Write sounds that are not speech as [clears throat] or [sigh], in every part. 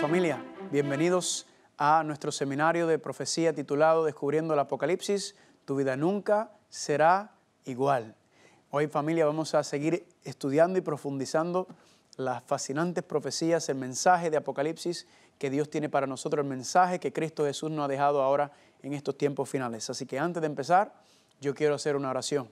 familia. Bienvenidos a nuestro seminario de profecía titulado Descubriendo el Apocalipsis. Tu vida nunca será igual. Hoy, familia, vamos a seguir estudiando y profundizando las fascinantes profecías, el mensaje de Apocalipsis que Dios tiene para nosotros, el mensaje que Cristo Jesús nos ha dejado ahora en estos tiempos finales. Así que antes de empezar, yo quiero hacer una oración.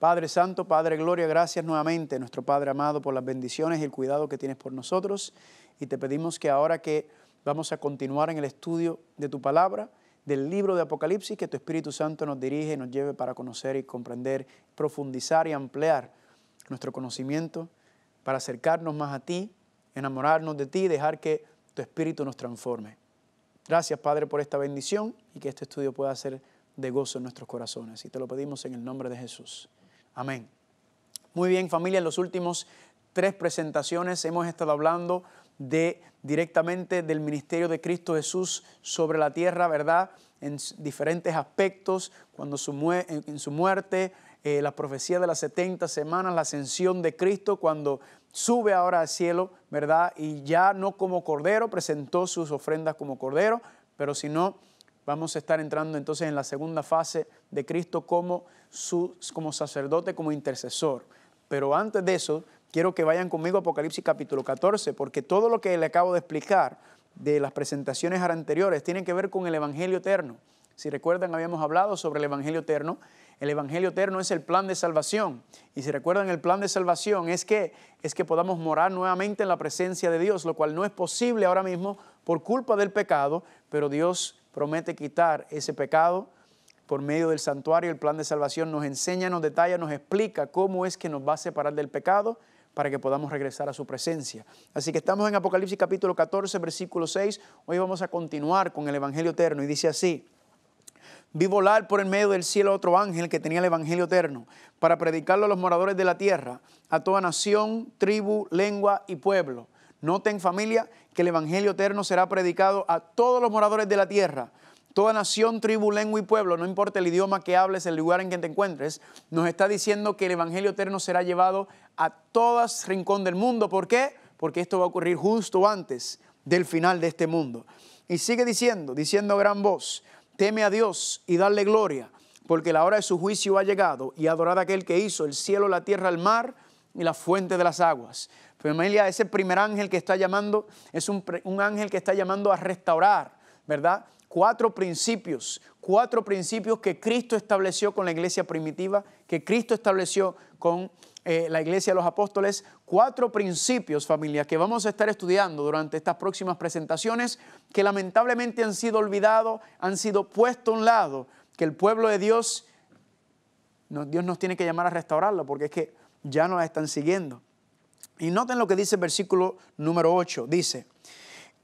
Padre Santo, Padre Gloria, gracias nuevamente, nuestro Padre amado, por las bendiciones y el cuidado que tienes por nosotros y te pedimos que ahora que vamos a continuar en el estudio de tu palabra, del libro de Apocalipsis, que tu Espíritu Santo nos dirige y nos lleve para conocer y comprender, profundizar y ampliar nuestro conocimiento, para acercarnos más a ti, enamorarnos de ti y dejar que tu Espíritu nos transforme. Gracias, Padre, por esta bendición y que este estudio pueda ser de gozo en nuestros corazones. Y te lo pedimos en el nombre de Jesús. Amén. Muy bien, familia, en los últimos tres presentaciones hemos estado hablando directamente del ministerio de Cristo Jesús sobre la tierra, ¿verdad? En diferentes aspectos, cuando su en su muerte, eh, la profecía de las 70 semanas, la ascensión de Cristo, cuando sube ahora al cielo, ¿verdad? Y ya no como cordero, presentó sus ofrendas como cordero, pero si no, vamos a estar entrando entonces en la segunda fase de Cristo como, como sacerdote, como intercesor. Pero antes de eso, quiero que vayan conmigo a Apocalipsis capítulo 14, porque todo lo que le acabo de explicar de las presentaciones anteriores tiene que ver con el Evangelio eterno. Si recuerdan, habíamos hablado sobre el Evangelio eterno. El Evangelio eterno es el plan de salvación. Y si recuerdan, el plan de salvación es que, es que podamos morar nuevamente en la presencia de Dios, lo cual no es posible ahora mismo por culpa del pecado, pero Dios promete quitar ese pecado por medio del santuario. El plan de salvación nos enseña, nos detalla, nos explica cómo es que nos va a separar del pecado para que podamos regresar a su presencia. Así que estamos en Apocalipsis capítulo 14, versículo 6. Hoy vamos a continuar con el Evangelio eterno y dice así. Vi volar por el medio del cielo otro ángel que tenía el Evangelio eterno para predicarlo a los moradores de la tierra, a toda nación, tribu, lengua y pueblo. Noten familia que el Evangelio eterno será predicado a todos los moradores de la tierra Toda nación, tribu, lengua y pueblo, no importa el idioma que hables, el lugar en que te encuentres, nos está diciendo que el Evangelio eterno será llevado a todo rincón del mundo. ¿Por qué? Porque esto va a ocurrir justo antes del final de este mundo. Y sigue diciendo, diciendo a gran voz, teme a Dios y dale gloria, porque la hora de su juicio ha llegado y adorad a aquel que hizo el cielo, la tierra, el mar y la fuente de las aguas. Familia, ese primer ángel que está llamando es un, un ángel que está llamando a restaurar, ¿verdad? cuatro principios, cuatro principios que Cristo estableció con la iglesia primitiva, que Cristo estableció con eh, la iglesia de los apóstoles, cuatro principios, familia, que vamos a estar estudiando durante estas próximas presentaciones, que lamentablemente han sido olvidados, han sido puestos a un lado, que el pueblo de Dios, Dios nos tiene que llamar a restaurarlo, porque es que ya no la están siguiendo. Y noten lo que dice el versículo número 8, dice,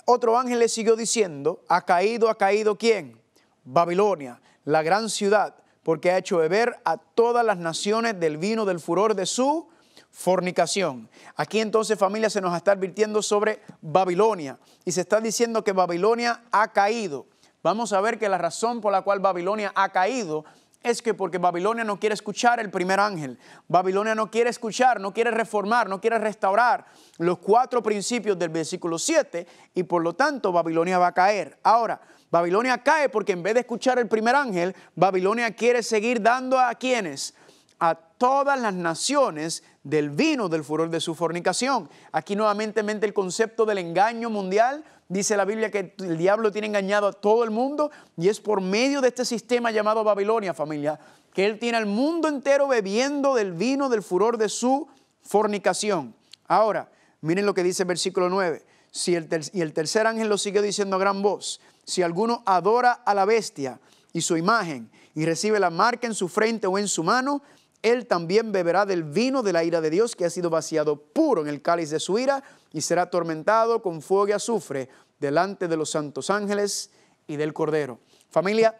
otro ángel le siguió diciendo, ha caído, ha caído quién? Babilonia, la gran ciudad, porque ha hecho beber a todas las naciones del vino del furor de su fornicación. Aquí entonces familia se nos está advirtiendo sobre Babilonia y se está diciendo que Babilonia ha caído. Vamos a ver que la razón por la cual Babilonia ha caído es que porque Babilonia no quiere escuchar el primer ángel, Babilonia no quiere escuchar, no quiere reformar, no quiere restaurar los cuatro principios del versículo 7 y por lo tanto Babilonia va a caer. Ahora, Babilonia cae porque en vez de escuchar el primer ángel, Babilonia quiere seguir dando a quienes, a todas las naciones del vino del furor de su fornicación. Aquí nuevamente el concepto del engaño mundial dice la Biblia que el diablo tiene engañado a todo el mundo y es por medio de este sistema llamado Babilonia, familia, que él tiene al mundo entero bebiendo del vino del furor de su fornicación. Ahora, miren lo que dice el versículo 9. Si y el tercer ángel lo sigue diciendo a gran voz, si alguno adora a la bestia y su imagen y recibe la marca en su frente o en su mano, él también beberá del vino de la ira de Dios que ha sido vaciado puro en el cáliz de su ira y será atormentado con fuego y azufre delante de los santos ángeles y del Cordero. Familia,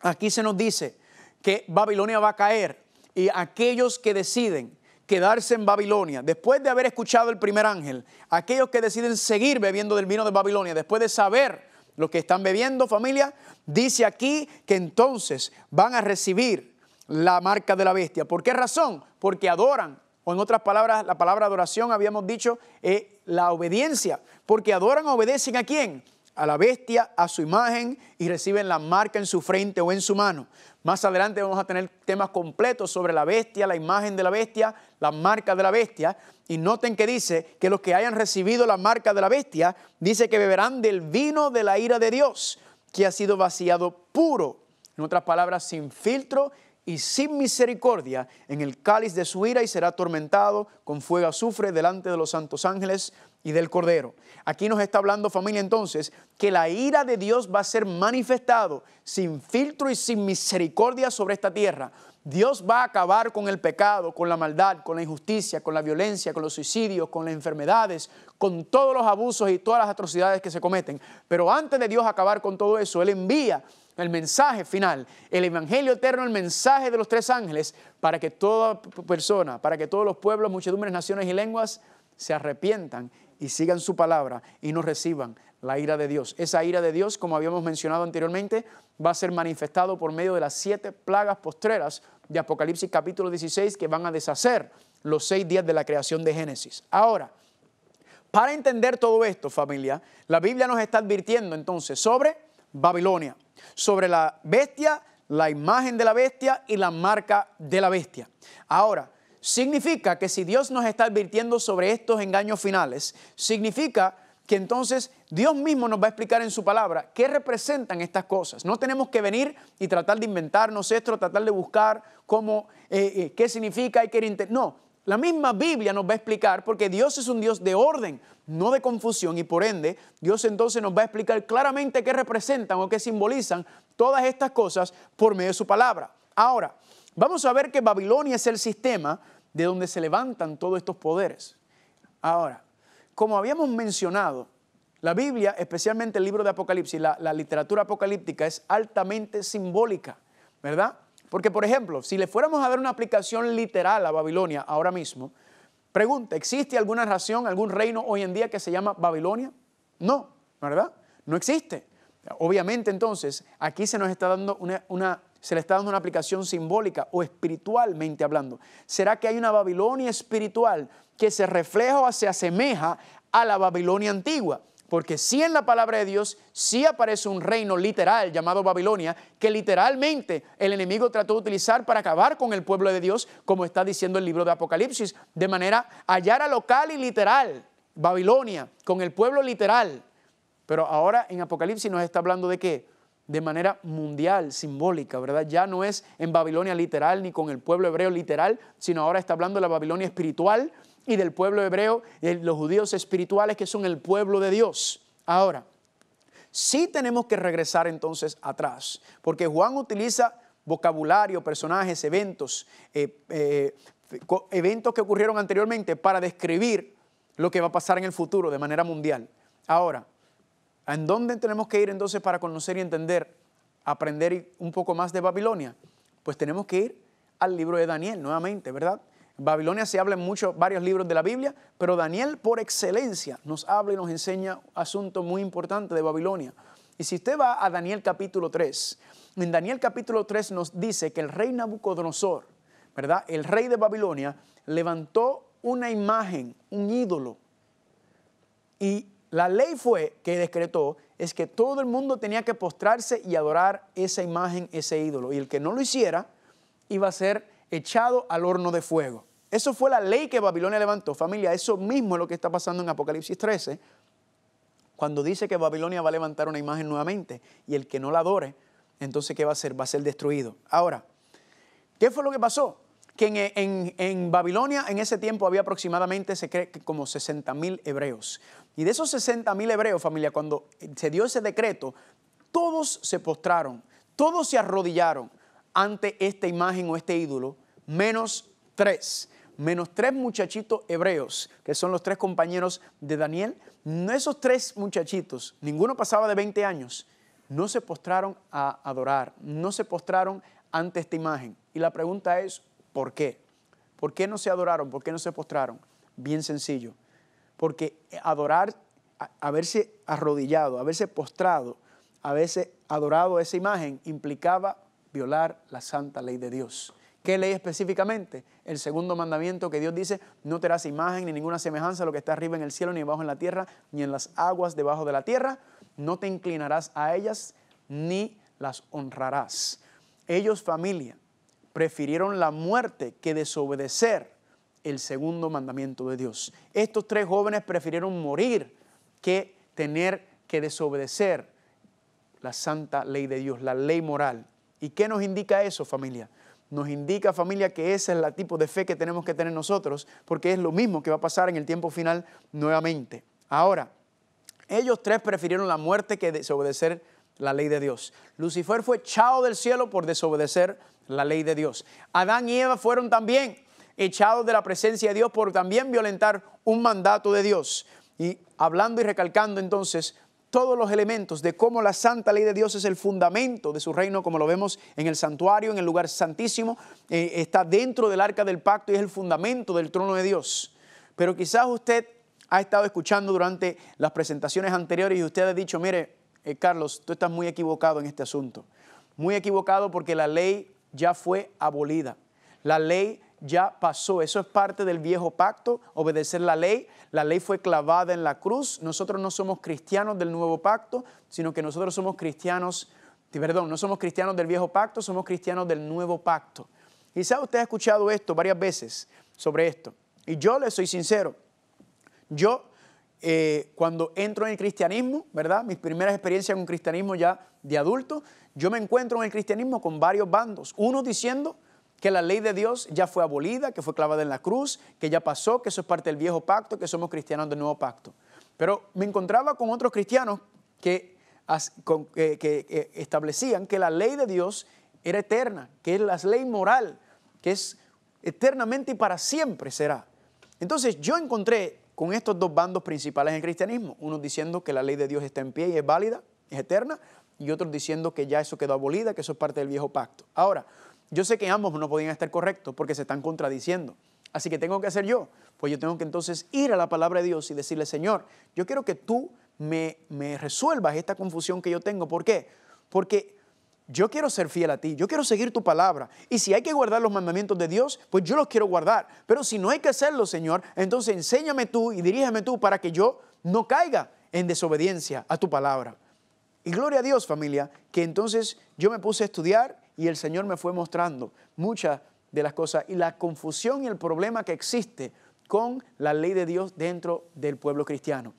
aquí se nos dice que Babilonia va a caer y aquellos que deciden quedarse en Babilonia, después de haber escuchado el primer ángel, aquellos que deciden seguir bebiendo del vino de Babilonia, después de saber lo que están bebiendo, familia, dice aquí que entonces van a recibir la marca de la bestia. ¿Por qué razón? Porque adoran o en otras palabras, la palabra adoración, habíamos dicho, es la obediencia, porque adoran obedecen a quién? A la bestia, a su imagen y reciben la marca en su frente o en su mano. Más adelante vamos a tener temas completos sobre la bestia, la imagen de la bestia, la marca de la bestia. Y noten que dice que los que hayan recibido la marca de la bestia, dice que beberán del vino de la ira de Dios, que ha sido vaciado puro. En otras palabras, sin filtro y sin misericordia en el cáliz de su ira y será atormentado con fuego azufre delante de los santos ángeles y del Cordero. Aquí nos está hablando familia entonces que la ira de Dios va a ser manifestado sin filtro y sin misericordia sobre esta tierra. Dios va a acabar con el pecado, con la maldad, con la injusticia, con la violencia, con los suicidios, con las enfermedades, con todos los abusos y todas las atrocidades que se cometen. Pero antes de Dios acabar con todo eso, Él envía el mensaje final, el Evangelio eterno, el mensaje de los tres ángeles, para que toda persona, para que todos los pueblos, muchedumbres, naciones y lenguas se arrepientan y sigan su palabra y no reciban la ira de Dios. Esa ira de Dios, como habíamos mencionado anteriormente, va a ser manifestado por medio de las siete plagas postreras de Apocalipsis capítulo 16 que van a deshacer los seis días de la creación de Génesis. Ahora, para entender todo esto, familia, la Biblia nos está advirtiendo entonces sobre Babilonia sobre la bestia, la imagen de la bestia y la marca de la bestia. Ahora, significa que si Dios nos está advirtiendo sobre estos engaños finales, significa que entonces Dios mismo nos va a explicar en su palabra qué representan estas cosas. No tenemos que venir y tratar de inventarnos esto, tratar de buscar cómo, eh, eh, qué significa y qué... No, la misma Biblia nos va a explicar, porque Dios es un Dios de orden, no de confusión, y por ende Dios entonces nos va a explicar claramente qué representan o qué simbolizan todas estas cosas por medio de su palabra. Ahora, vamos a ver que Babilonia es el sistema de donde se levantan todos estos poderes. Ahora, como habíamos mencionado, la Biblia, especialmente el libro de Apocalipsis, la, literatura apocalíptica es altamente simbólica, ¿verdad? Porque, por ejemplo, si le fuéramos a dar una aplicación literal a Babilonia ahora mismo, pregunta, ¿existe alguna nación, algún reino hoy en día que se llama Babilonia? No, ¿verdad? No existe. Obviamente, entonces, aquí se nos está dando se le está dando una aplicación simbólica o espiritualmente hablando. ¿Será que hay una Babilonia espiritual que se refleja o se asemeja a la Babilonia antigua? Porque sí en la palabra de Dios, sí aparece un reino literal llamado Babilonia, que literalmente el enemigo trató de utilizar para acabar con el pueblo de Dios, como está diciendo el libro de Apocalipsis, de manera hallara local y literal, Babilonia, con el pueblo literal. Pero ahora en Apocalipsis nos está hablando de qué? De manera mundial, simbólica, ¿verdad? Ya no es en Babilonia literal ni con el pueblo hebreo literal, sino ahora está hablando de la Babilonia espiritual, y del pueblo hebreo, y los judíos espirituales que son el pueblo de Dios. Ahora, sí tenemos que regresar entonces atrás, porque Juan utiliza vocabulario, personajes, eventos, eh, eh, eventos que ocurrieron anteriormente para describir lo que va a pasar en el futuro de manera mundial. Ahora, ¿en dónde tenemos que ir entonces para conocer y entender, aprender un poco más de Babilonia? Pues tenemos que ir al libro de Daniel nuevamente, ¿verdad? Babilonia se habla en muchos, varios libros de la Biblia, pero Daniel por excelencia nos habla y nos enseña asuntos muy importantes de Babilonia. Y si usted va a Daniel capítulo 3, en Daniel capítulo 3 nos dice que el rey Nabucodonosor, ¿verdad? El rey de Babilonia levantó una imagen, un ídolo. Y la ley fue que decretó es que todo el mundo tenía que postrarse y adorar esa imagen, ese ídolo. Y el que no lo hiciera iba a ser echado al horno de fuego. Eso fue la ley que Babilonia levantó, familia. Eso mismo es lo que está pasando en Apocalipsis 13, cuando dice que Babilonia va a levantar una imagen nuevamente y el que no la adore, entonces ¿qué va a hacer? Va a ser destruido. Ahora, ¿qué fue lo que pasó? Que en, Babilonia en ese tiempo había aproximadamente, se cree como 60,000 mil hebreos. Y de esos 60,000 mil hebreos, familia, cuando se dio ese decreto, todos se postraron, todos se arrodillaron, ante esta imagen o este ídolo, menos tres, menos tres muchachitos hebreos, que son los tres compañeros de Daniel, esos tres muchachitos, ninguno pasaba de 20 años, no se postraron a adorar, no se postraron ante esta imagen. Y la pregunta es, ¿por qué? ¿Por qué no se adoraron? ¿Por qué no se postraron? Bien sencillo, porque adorar, haberse arrodillado, haberse postrado, haberse adorado esa imagen implicaba violar la santa ley de Dios. ¿Qué ley específicamente? El segundo mandamiento que Dios dice, no te harás imagen ni ninguna semejanza a lo que está arriba en el cielo, ni abajo en la tierra, ni en las aguas debajo de la tierra. No te inclinarás a ellas, ni las honrarás. Ellos, familia, prefirieron la muerte que desobedecer el segundo mandamiento de Dios. Estos tres jóvenes prefirieron morir que tener que desobedecer la santa ley de Dios, la ley moral. ¿Y qué nos indica eso, familia? Nos indica, familia, que ese es el tipo de fe que tenemos que tener nosotros, porque es lo mismo que va a pasar en el tiempo final nuevamente. Ahora, ellos tres prefirieron la muerte que desobedecer la ley de Dios. Lucifer fue echado del cielo por desobedecer la ley de Dios. Adán y Eva fueron también echados de la presencia de Dios por también violentar un mandato de Dios. Y hablando y recalcando entonces todos los elementos de cómo la santa ley de Dios es el fundamento de su reino, como lo vemos en el santuario, en el lugar santísimo, eh, está dentro del arca del pacto y es el fundamento del trono de Dios. Pero quizás usted ha estado escuchando durante las presentaciones anteriores y usted ha dicho, mire, eh, Carlos, tú estás muy equivocado en este asunto. Muy equivocado porque la ley ya fue abolida. La ley ya pasó. Eso es parte del viejo pacto, obedecer la ley. La ley fue clavada en la cruz. Nosotros no somos cristianos del nuevo pacto, sino que nosotros somos cristianos, perdón, no somos cristianos del viejo pacto, somos cristianos del nuevo pacto. Quizá usted ha escuchado esto varias veces sobre esto. Y yo le soy sincero. Yo, eh, cuando entro en el cristianismo, ¿verdad? Mis primeras experiencias con cristianismo ya de adulto, yo me encuentro en el cristianismo con varios bandos. Uno diciendo, que la ley de Dios ya fue abolida, que fue clavada en la cruz, que ya pasó, que eso es parte del viejo pacto, que somos cristianos del nuevo pacto. Pero me encontraba con otros cristianos que, establecían que la ley de Dios era eterna, que es la ley moral, que es eternamente y para siempre será. Entonces yo encontré con estos dos bandos principales en el cristianismo, unos diciendo que la ley de Dios está en pie y es válida, es eterna, y otros diciendo que ya eso quedó abolida, que eso es parte del viejo pacto. Ahora, yo sé que ambos no podían estar correctos porque se están contradiciendo. Así que tengo que hacer yo. Pues yo tengo que entonces ir a la palabra de Dios y decirle, Señor, yo quiero que tú me, me resuelvas esta confusión que yo tengo. ¿Por qué? Porque yo quiero ser fiel a ti, yo quiero seguir tu palabra. Y si hay que guardar los mandamientos de Dios, pues yo los quiero guardar. Pero si no hay que hacerlo, Señor, entonces enséñame tú y dirígeme tú para que yo no caiga en desobediencia a tu palabra. Y gloria a Dios, familia, que entonces yo me puse a estudiar y el Señor me fue mostrando muchas de las cosas y la confusión y el problema que existe con la ley de Dios dentro del pueblo cristiano.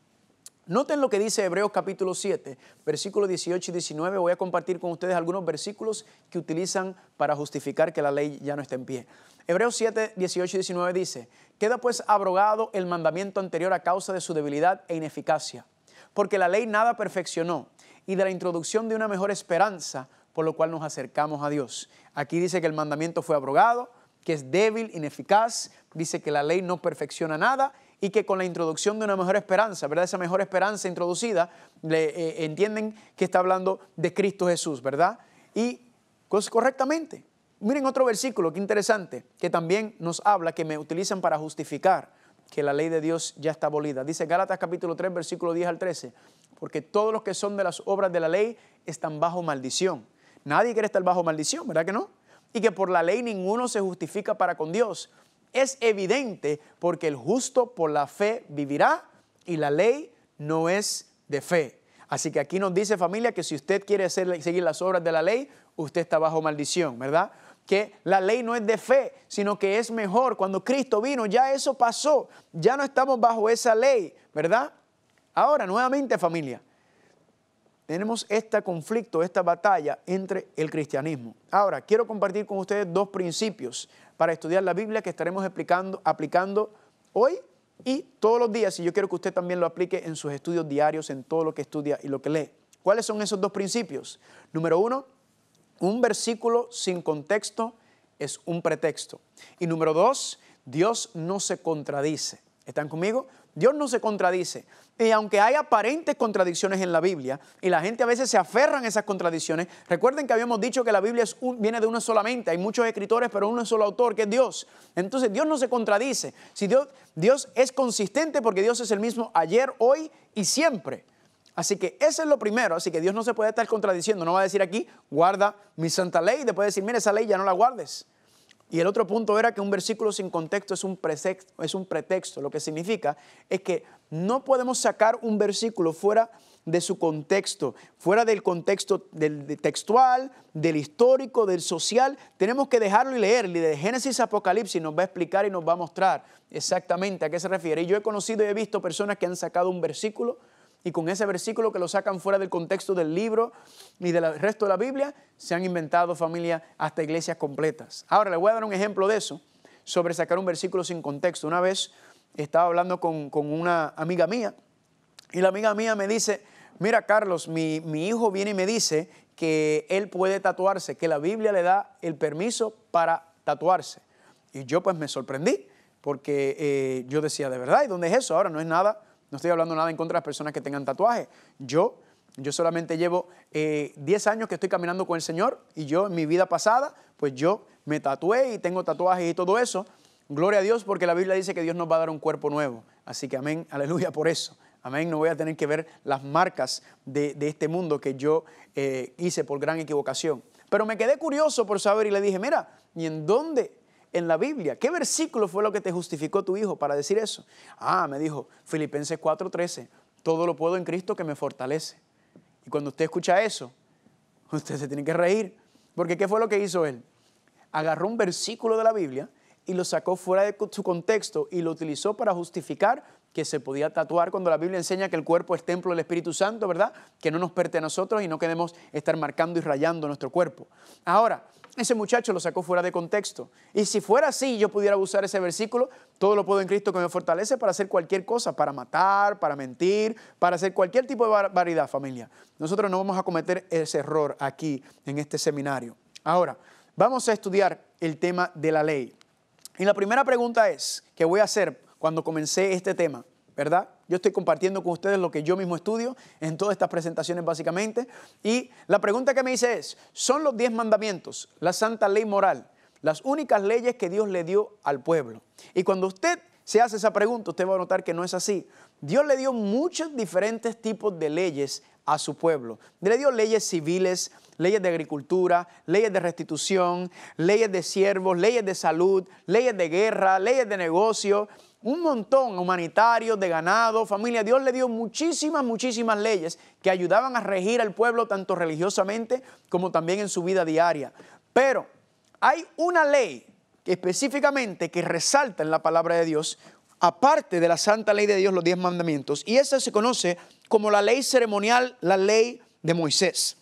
Noten lo que dice Hebreos capítulo 7, versículos 18 y 19. Voy a compartir con ustedes algunos versículos que utilizan para justificar que la ley ya no está en pie. Hebreos 7, 18 y 19 dice, queda pues abrogado el mandamiento anterior a causa de su debilidad e ineficacia, porque la ley nada perfeccionó, y de la introducción de una mejor esperanza por lo cual nos acercamos a Dios. Aquí dice que el mandamiento fue abrogado, que es débil, ineficaz, dice que la ley no perfecciona nada y que con la introducción de una mejor esperanza, ¿verdad? Esa mejor esperanza introducida, le, eh, eh, entienden que está hablando de Cristo Jesús, ¿verdad? Y pues, correctamente. Miren otro versículo, que interesante, que también nos habla, que me utilizan para justificar que la ley de Dios ya está abolida. Dice Gálatas capítulo 3, versículo 10 al 13, porque todos los que son de las obras de la ley están bajo maldición. Nadie quiere estar bajo maldición, ¿verdad que no? Y que por la ley ninguno se justifica para con Dios. Es evidente porque el justo por la fe vivirá y la ley no es de fe. Así que aquí nos dice familia que si usted quiere seguir las obras de la ley, usted está bajo maldición, ¿verdad? que la ley no es de fe, sino que es mejor. Cuando Cristo vino, ya eso pasó, ya no estamos bajo esa ley, ¿verdad? Ahora, nuevamente familia, tenemos este conflicto, esta batalla entre el cristianismo. Ahora, quiero compartir con ustedes dos principios para estudiar la Biblia que estaremos aplicando, aplicando hoy y todos los días. Y yo quiero que usted también lo aplique en sus estudios diarios, en todo lo que estudia y lo que lee. ¿Cuáles son esos dos principios? Número uno, un versículo sin contexto es un pretexto. Y número dos, Dios no se contradice. ¿Están conmigo? Dios no se contradice. Y aunque hay aparentes contradicciones en la Biblia, y la gente a veces se aferra a esas contradicciones, recuerden que habíamos dicho que la Biblia viene de una solamente, hay muchos escritores, pero uno es solo autor, que es Dios. Entonces Dios no se contradice. Si Dios, Dios es consistente porque Dios es el mismo ayer, hoy y siempre. Así que eso es lo primero. Así que Dios no se puede estar contradiciendo. No va a decir aquí, guarda mi santa ley. Y después decir, mira, esa ley ya no la guardes. Y el otro punto era que un versículo sin contexto es un, pretexto, es un pretexto. Lo que significa es que no podemos sacar un versículo fuera de su contexto, fuera del contexto del textual, del histórico, del social. Tenemos que dejarlo y leer. Y de Génesis a Apocalipsis nos va a explicar y nos va a mostrar exactamente a qué se refiere. Y yo he conocido y he visto personas que han sacado un versículo y con ese versículo que lo sacan fuera del contexto del libro y del resto de la Biblia, se han inventado familias hasta iglesias completas. Ahora, les voy a dar un ejemplo de eso, sobre sacar un versículo sin contexto. Una vez estaba hablando con, con una amiga mía y la amiga mía me dice, mira Carlos, mi, mi hijo viene y me dice que él puede tatuarse, que la Biblia le da el permiso para tatuarse. Y yo pues me sorprendí porque eh, yo decía, de verdad, ¿y dónde es eso? Ahora no es nada no estoy hablando nada en contra de las personas que tengan tatuajes. Yo, yo solamente llevo 10 eh, años que estoy caminando con el Señor y yo en mi vida pasada, pues yo me tatué y tengo tatuajes y todo eso. Gloria a Dios porque la Biblia dice que Dios nos va a dar un cuerpo nuevo. Así que amén, aleluya por eso. Amén, no voy a tener que ver las marcas de, este mundo que yo eh, hice por gran equivocación. Pero me quedé curioso por saber y le dije, mira, ¿y en dónde en la Biblia. ¿Qué versículo fue lo que te justificó tu hijo para decir eso? Ah, me dijo Filipenses 4:13, todo lo puedo en Cristo que me fortalece. Y cuando usted escucha eso, [laughs] usted se tiene que reír, porque ¿qué fue lo que hizo él? Agarró un versículo de la Biblia y lo sacó fuera de su contexto y lo utilizó para justificar que se podía tatuar cuando la Biblia enseña que el cuerpo es templo del Espíritu Santo, ¿verdad? Que no nos pertenece a nosotros y no queremos estar marcando y rayando nuestro cuerpo. Ahora, ese muchacho lo sacó fuera de contexto. Y si fuera así, yo pudiera usar ese versículo, todo lo puedo en Cristo que me fortalece para hacer cualquier cosa, para matar, para mentir, para hacer cualquier tipo de barbaridad, familia. Nosotros no vamos a cometer ese error aquí en este seminario. Ahora, vamos a estudiar el tema de la ley. Y la primera pregunta es, que voy a hacer cuando comencé este tema, ¿verdad? Yo estoy compartiendo con ustedes lo que yo mismo estudio en todas estas presentaciones básicamente. Y la pregunta que me hice es, ¿son los diez mandamientos, la santa ley moral, las únicas leyes que Dios le dio al pueblo? Y cuando usted se hace esa pregunta, usted va a notar que no es así. Dios le dio muchos diferentes tipos de leyes a su pueblo. Le dio leyes civiles, leyes de agricultura, leyes de restitución, leyes de siervos, leyes de salud, leyes de guerra, leyes de negocio, un montón, humanitario de ganado, familia. Dios le dio muchísimas, muchísimas leyes que ayudaban a regir al pueblo tanto religiosamente como también en su vida diaria. Pero hay una ley específicamente que resalta en la palabra de Dios, aparte de la santa ley de Dios, los diez mandamientos, y esa se conoce como la ley ceremonial, la ley de Moisés.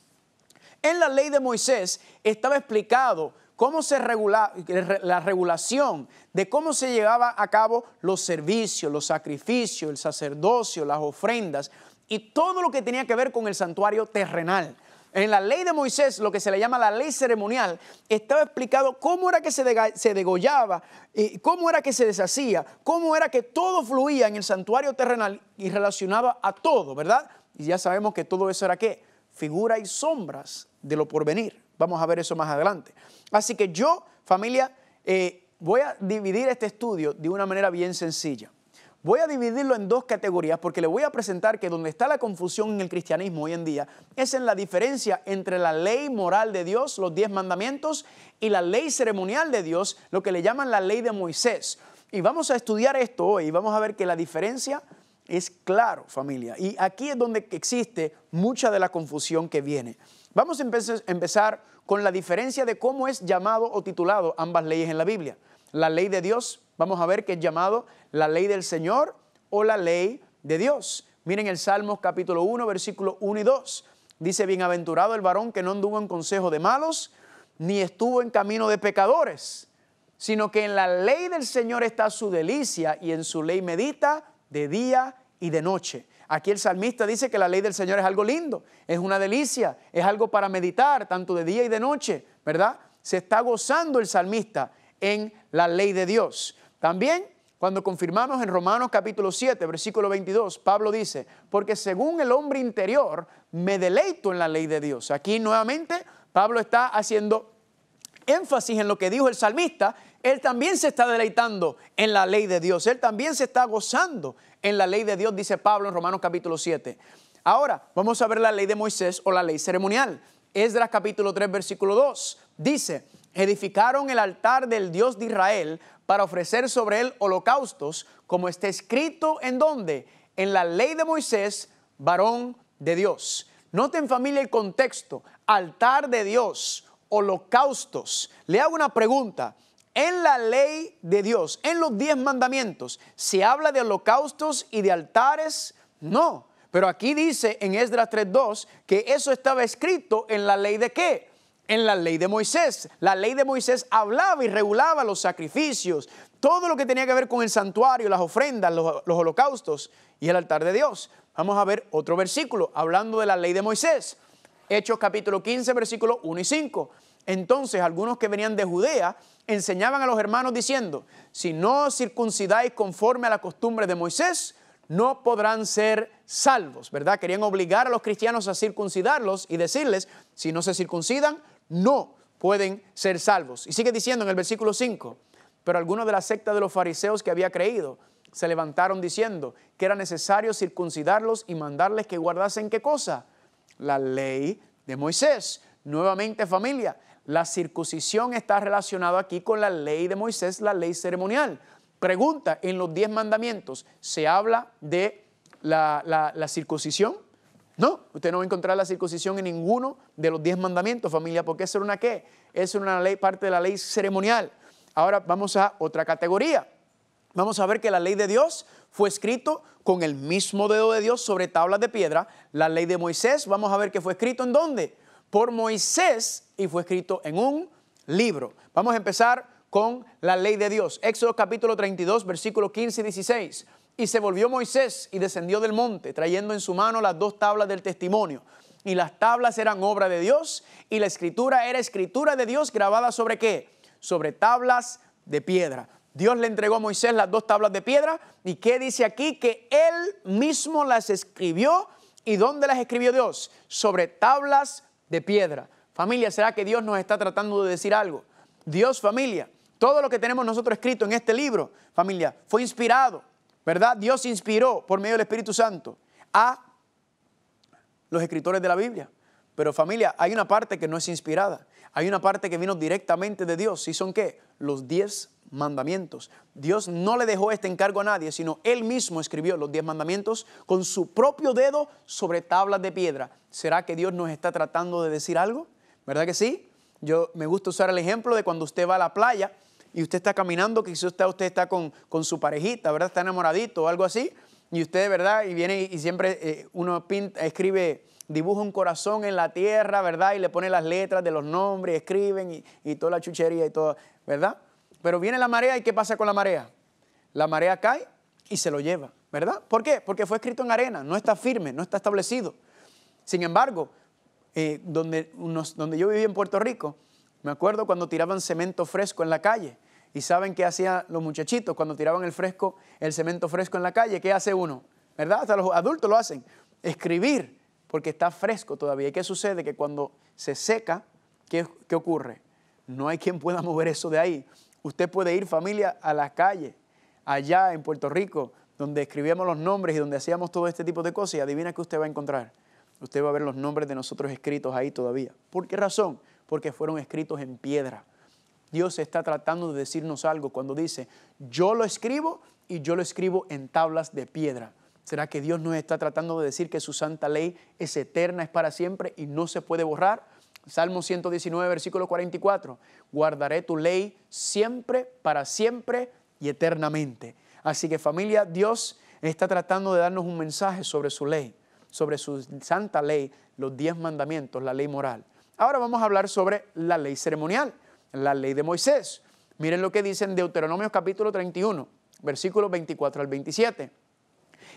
En la ley de Moisés estaba explicado cómo se regula, eh, la regulación de cómo se llevaba a cabo los servicios, los sacrificios, el sacerdocio, las ofrendas y todo lo que tenía que ver con el santuario terrenal. En la ley de Moisés, lo que se le llama la ley ceremonial, estaba explicado cómo era que se, degollaba, eh, cómo era que se deshacía, cómo era que todo fluía en el santuario terrenal y relacionado a todo, ¿verdad? Y ya sabemos que todo eso era qué? Figura y sombras de lo porvenir. Vamos a ver eso más adelante. Así que yo, familia, eh, voy a dividir este estudio de una manera bien sencilla. Voy a dividirlo en dos categorías porque le voy a presentar que donde está la confusión en el cristianismo hoy en día es en la diferencia entre la ley moral de Dios, los diez mandamientos, y la ley ceremonial de Dios, lo que le llaman la ley de Moisés. Y vamos a estudiar esto hoy y vamos a ver que la diferencia es claro, familia. Y aquí es donde existe mucha de la confusión que viene. Vamos a empezar con la diferencia de cómo es llamado o titulado ambas leyes en la Biblia. La ley de Dios, vamos a ver que es llamado la ley del Señor o la ley de Dios. Miren el Salmos capítulo 1, versículo 1 y 2. Dice, bienaventurado el varón que no anduvo en consejo de malos, ni estuvo en camino de pecadores, sino que en la ley del Señor está su delicia y en su ley medita de día y de noche. Aquí el salmista dice que la ley del Señor es algo lindo, es una delicia, es algo para meditar, tanto de día y de noche, ¿verdad? Se está gozando el salmista en la ley de Dios. También cuando confirmamos en Romanos capítulo 7, versículo 22, Pablo dice, porque según el hombre interior me deleito en la ley de Dios. Aquí nuevamente Pablo está haciendo énfasis en lo que dijo el salmista, él también se está deleitando en la ley de Dios, él también se está gozando en la ley de Dios, dice Pablo en Romanos capítulo 7. Ahora, vamos a ver la ley de Moisés o la ley ceremonial. Esdras capítulo 3, versículo 2. Dice, edificaron el altar del Dios de Israel para ofrecer sobre él holocaustos, como está escrito en donde? En la ley de Moisés, varón de Dios. Noten familia el contexto, altar de Dios, holocaustos. Le hago una pregunta, en la ley de Dios, en los diez mandamientos, ¿se habla de holocaustos y de altares? No. Pero aquí dice en Esdras 3.2 que eso estaba escrito en la ley de qué? En la ley de Moisés. La ley de Moisés hablaba y regulaba los sacrificios, todo lo que tenía que ver con el santuario, las ofrendas, los, los holocaustos y el altar de Dios. Vamos a ver otro versículo hablando de la ley de Moisés. Hechos capítulo 15, versículos 1 y 5. Entonces algunos que venían de Judea enseñaban a los hermanos diciendo, si no circuncidáis conforme a la costumbre de Moisés, no podrán ser salvos, ¿verdad? Querían obligar a los cristianos a circuncidarlos y decirles, si no se circuncidan, no pueden ser salvos. Y sigue diciendo en el versículo 5, pero algunos de la secta de los fariseos que había creído se levantaron diciendo que era necesario circuncidarlos y mandarles que guardasen qué cosa? La ley de Moisés. Nuevamente familia, la circuncisión está relacionada aquí con la ley de Moisés, la ley ceremonial. Pregunta, en los diez mandamientos, ¿se habla de la, circuncisión? No, usted no va a encontrar la circuncisión en ninguno de los diez mandamientos, familia, porque eso era una qué? Es una ley, parte de la ley ceremonial. Ahora vamos a otra categoría. Vamos a ver que la ley de Dios fue escrito con el mismo dedo de Dios sobre tablas de piedra. La ley de Moisés, vamos a ver que fue escrito en dónde? Por Moisés y fue escrito en un libro. Vamos a empezar con la ley de Dios. Éxodo capítulo 32, versículos 15 y 16. Y se volvió Moisés y descendió del monte, trayendo en su mano las dos tablas del testimonio. Y las tablas eran obra de Dios y la escritura era escritura de Dios grabada sobre qué? Sobre tablas de piedra. Dios le entregó a Moisés las dos tablas de piedra y qué dice aquí que él mismo las escribió y dónde las escribió Dios? Sobre tablas de piedra. Familia, ¿será que Dios nos está tratando de decir algo? Dios, familia, todo lo que tenemos nosotros escrito en este libro, familia, fue inspirado, ¿verdad? Dios inspiró por medio del Espíritu Santo a los escritores de la Biblia. Pero familia, hay una parte que no es inspirada. Hay una parte que vino directamente de Dios. ¿Y son qué? Los diez mandamientos. Dios no le dejó este encargo a nadie, sino Él mismo escribió los diez mandamientos con su propio dedo sobre tablas de piedra. ¿Será que Dios nos está tratando de decir algo? ¿Verdad que sí? Yo me gusta usar el ejemplo de cuando usted va a la playa y usted está caminando, quizás usted, usted está con, su parejita, ¿verdad? Está enamoradito o algo así. Y usted, ¿verdad? Y viene y, siempre eh, uno pinta, escribe, dibuja un corazón en la tierra, ¿verdad? Y le pone las letras de los nombres, escriben y, y toda la chuchería y todo, ¿verdad? Pero viene la marea y ¿qué pasa con la marea? La marea cae y se lo lleva, ¿verdad? ¿Por qué? Porque fue escrito en arena, no está firme, no está establecido. Sin embargo, eh, donde, donde yo vivía en Puerto Rico, me acuerdo cuando tiraban cemento fresco en la calle. ¿Y saben qué hacían los muchachitos cuando tiraban el fresco, el cemento fresco en la calle? ¿Qué hace uno? ¿Verdad? Hasta los adultos lo hacen. Escribir, porque está fresco todavía. ¿Y qué sucede? Que cuando se seca, ¿qué, qué ocurre? No hay quien pueda mover eso de ahí. Usted puede ir familia a la calle, allá en Puerto Rico, donde escribíamos los nombres y donde hacíamos todo este tipo de cosas, y adivina qué usted va a encontrar Usted va a ver los nombres de nosotros escritos ahí todavía. ¿Por qué razón? Porque fueron escritos en piedra. Dios está tratando de decirnos algo cuando dice, yo lo escribo y yo lo escribo en tablas de piedra. ¿Será que Dios no está tratando de decir que su santa ley es eterna, es para siempre y no se puede borrar? Salmo 119, versículo 44. Guardaré tu ley siempre, para siempre y eternamente. Así que familia, Dios está tratando de darnos un mensaje sobre su ley sobre su santa ley, los diez mandamientos, la ley moral. Ahora vamos a hablar sobre la ley ceremonial, la ley de Moisés. Miren lo que dice en Deuteronomio capítulo 31, versículos 24 al 27.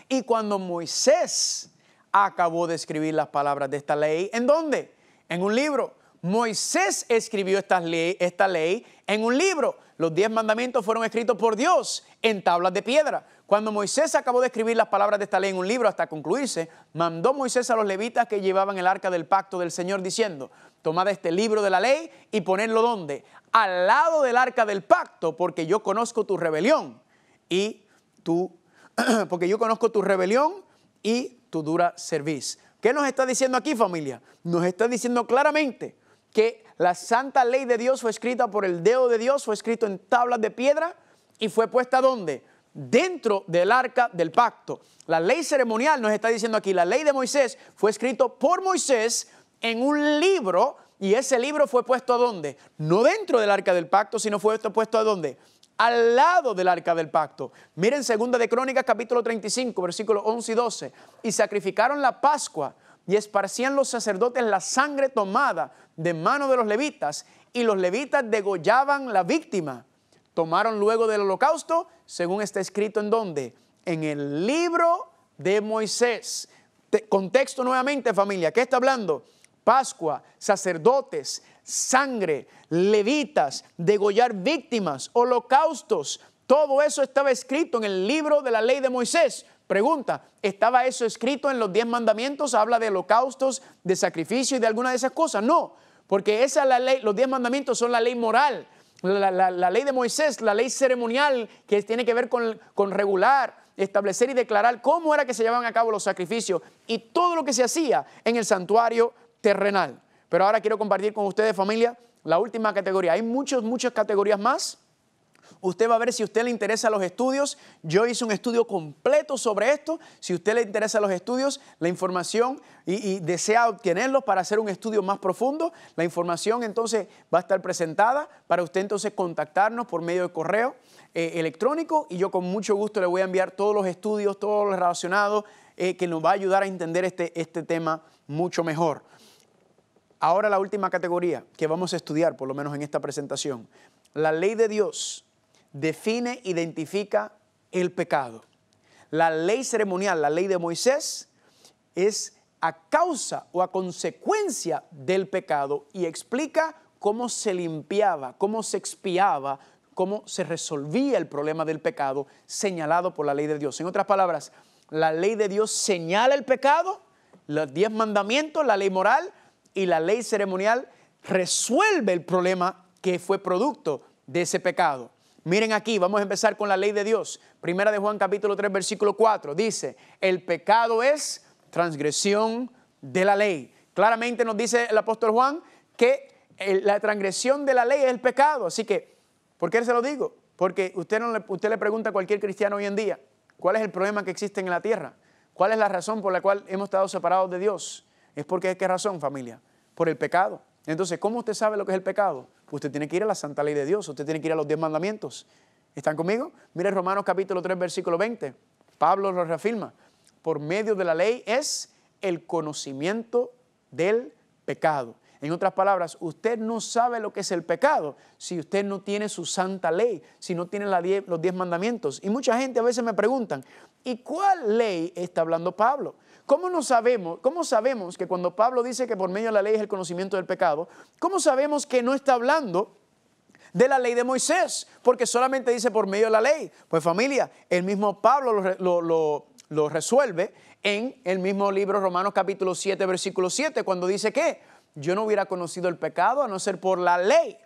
Y cuando Moisés acabó de escribir las palabras de esta ley, ¿en dónde? En un libro. Moisés escribió esta ley, esta ley en un libro. Los diez mandamientos fueron escritos por Dios en tablas de piedra. Cuando Moisés acabó de escribir las palabras de esta ley en un libro hasta concluirse, mandó Moisés a los levitas que llevaban el arca del pacto del Señor diciendo, tomad este libro de la ley y ponedlo donde? Al lado del arca del pacto, porque yo conozco tu rebelión y tu, [clears throat] porque yo conozco tu rebelión y tu dura serviz. ¿Qué nos está diciendo aquí familia? Nos está diciendo claramente que la santa ley de Dios fue escrita por el dedo de Dios, fue escrito en tablas de piedra y fue puesta donde? dentro del arca del pacto. La ley ceremonial nos está diciendo aquí, la ley de Moisés fue escrito por Moisés en un libro y ese libro fue puesto a dónde? No dentro del arca del pacto, sino fue puesto a dónde? Al lado del arca del pacto. Miren segunda de Crónicas capítulo 35, versículos 11 y 12. Y sacrificaron la Pascua y esparcían los sacerdotes la sangre tomada de mano de los levitas y los levitas degollaban la víctima tomaron luego del holocausto, según está escrito en dónde? En el libro de Moisés. contexto nuevamente, familia, ¿qué está hablando? Pascua, sacerdotes, sangre, levitas, degollar víctimas, holocaustos, todo eso estaba escrito en el libro de la ley de Moisés. Pregunta, ¿estaba eso escrito en los diez mandamientos? ¿Habla de holocaustos, de sacrificio y de alguna de esas cosas? No, porque esa es la ley, los diez mandamientos son la ley moral la, ley de Moisés, la ley ceremonial que tiene que ver con, con regular, establecer y declarar cómo era que se llevaban a cabo los sacrificios y todo lo que se hacía en el santuario terrenal. Pero ahora quiero compartir con ustedes, familia, la última categoría. Hay muchas, muchas categorías más Usted va a ver si a usted le interesa los estudios. Yo hice un estudio completo sobre esto. Si a usted le interesa los estudios, la información y, desea obtenerlos para hacer un estudio más profundo, la información entonces va a estar presentada para usted entonces contactarnos por medio de correo eh, electrónico y yo con mucho gusto le voy a enviar todos los estudios, todos los relacionados, eh, que nos va a ayudar a entender este, este tema mucho mejor. Ahora la última categoría que vamos a estudiar, por lo menos en esta presentación, la ley de Dios define, identifica el pecado. La ley ceremonial, la ley de Moisés, es a causa o a consecuencia del pecado y explica cómo se limpiaba, cómo se expiaba, cómo se resolvía el problema del pecado señalado por la ley de Dios. En otras palabras, la ley de Dios señala el pecado, los diez mandamientos, la ley moral y la ley ceremonial resuelve el problema que fue producto de ese pecado. Miren aquí, vamos a empezar con la ley de Dios. Primera de Juan capítulo 3 versículo 4 dice, el pecado es transgresión de la ley. Claramente nos dice el apóstol Juan que la transgresión de la ley es el pecado. Así que, ¿por qué se lo digo? Porque usted, no le, usted le pregunta a cualquier cristiano hoy en día, ¿cuál es el problema que existe en la tierra? ¿Cuál es la razón por la cual hemos estado separados de Dios? ¿Es porque qué razón, familia? Por el pecado. Entonces, ¿cómo usted sabe lo que es el pecado? Pues usted tiene que ir a la santa ley de Dios, usted tiene que ir a los diez mandamientos. ¿Están conmigo? Mire Romanos capítulo 3, versículo 20. Pablo lo reafirma. Por medio de la ley es el conocimiento del pecado. En otras palabras, usted no sabe lo que es el pecado si usted no tiene su santa ley, si no tiene los diez mandamientos. Y mucha gente a veces me preguntan, ¿y cuál ley está hablando Pablo? ¿Cómo, no sabemos, ¿Cómo sabemos que cuando Pablo dice que por medio de la ley es el conocimiento del pecado, cómo sabemos que no está hablando de la ley de Moisés? Porque solamente dice por medio de la ley. Pues familia, el mismo Pablo lo, resuelve en el mismo libro Romanos capítulo 7, versículo 7, cuando dice que yo no hubiera conocido el pecado a no ser por la ley.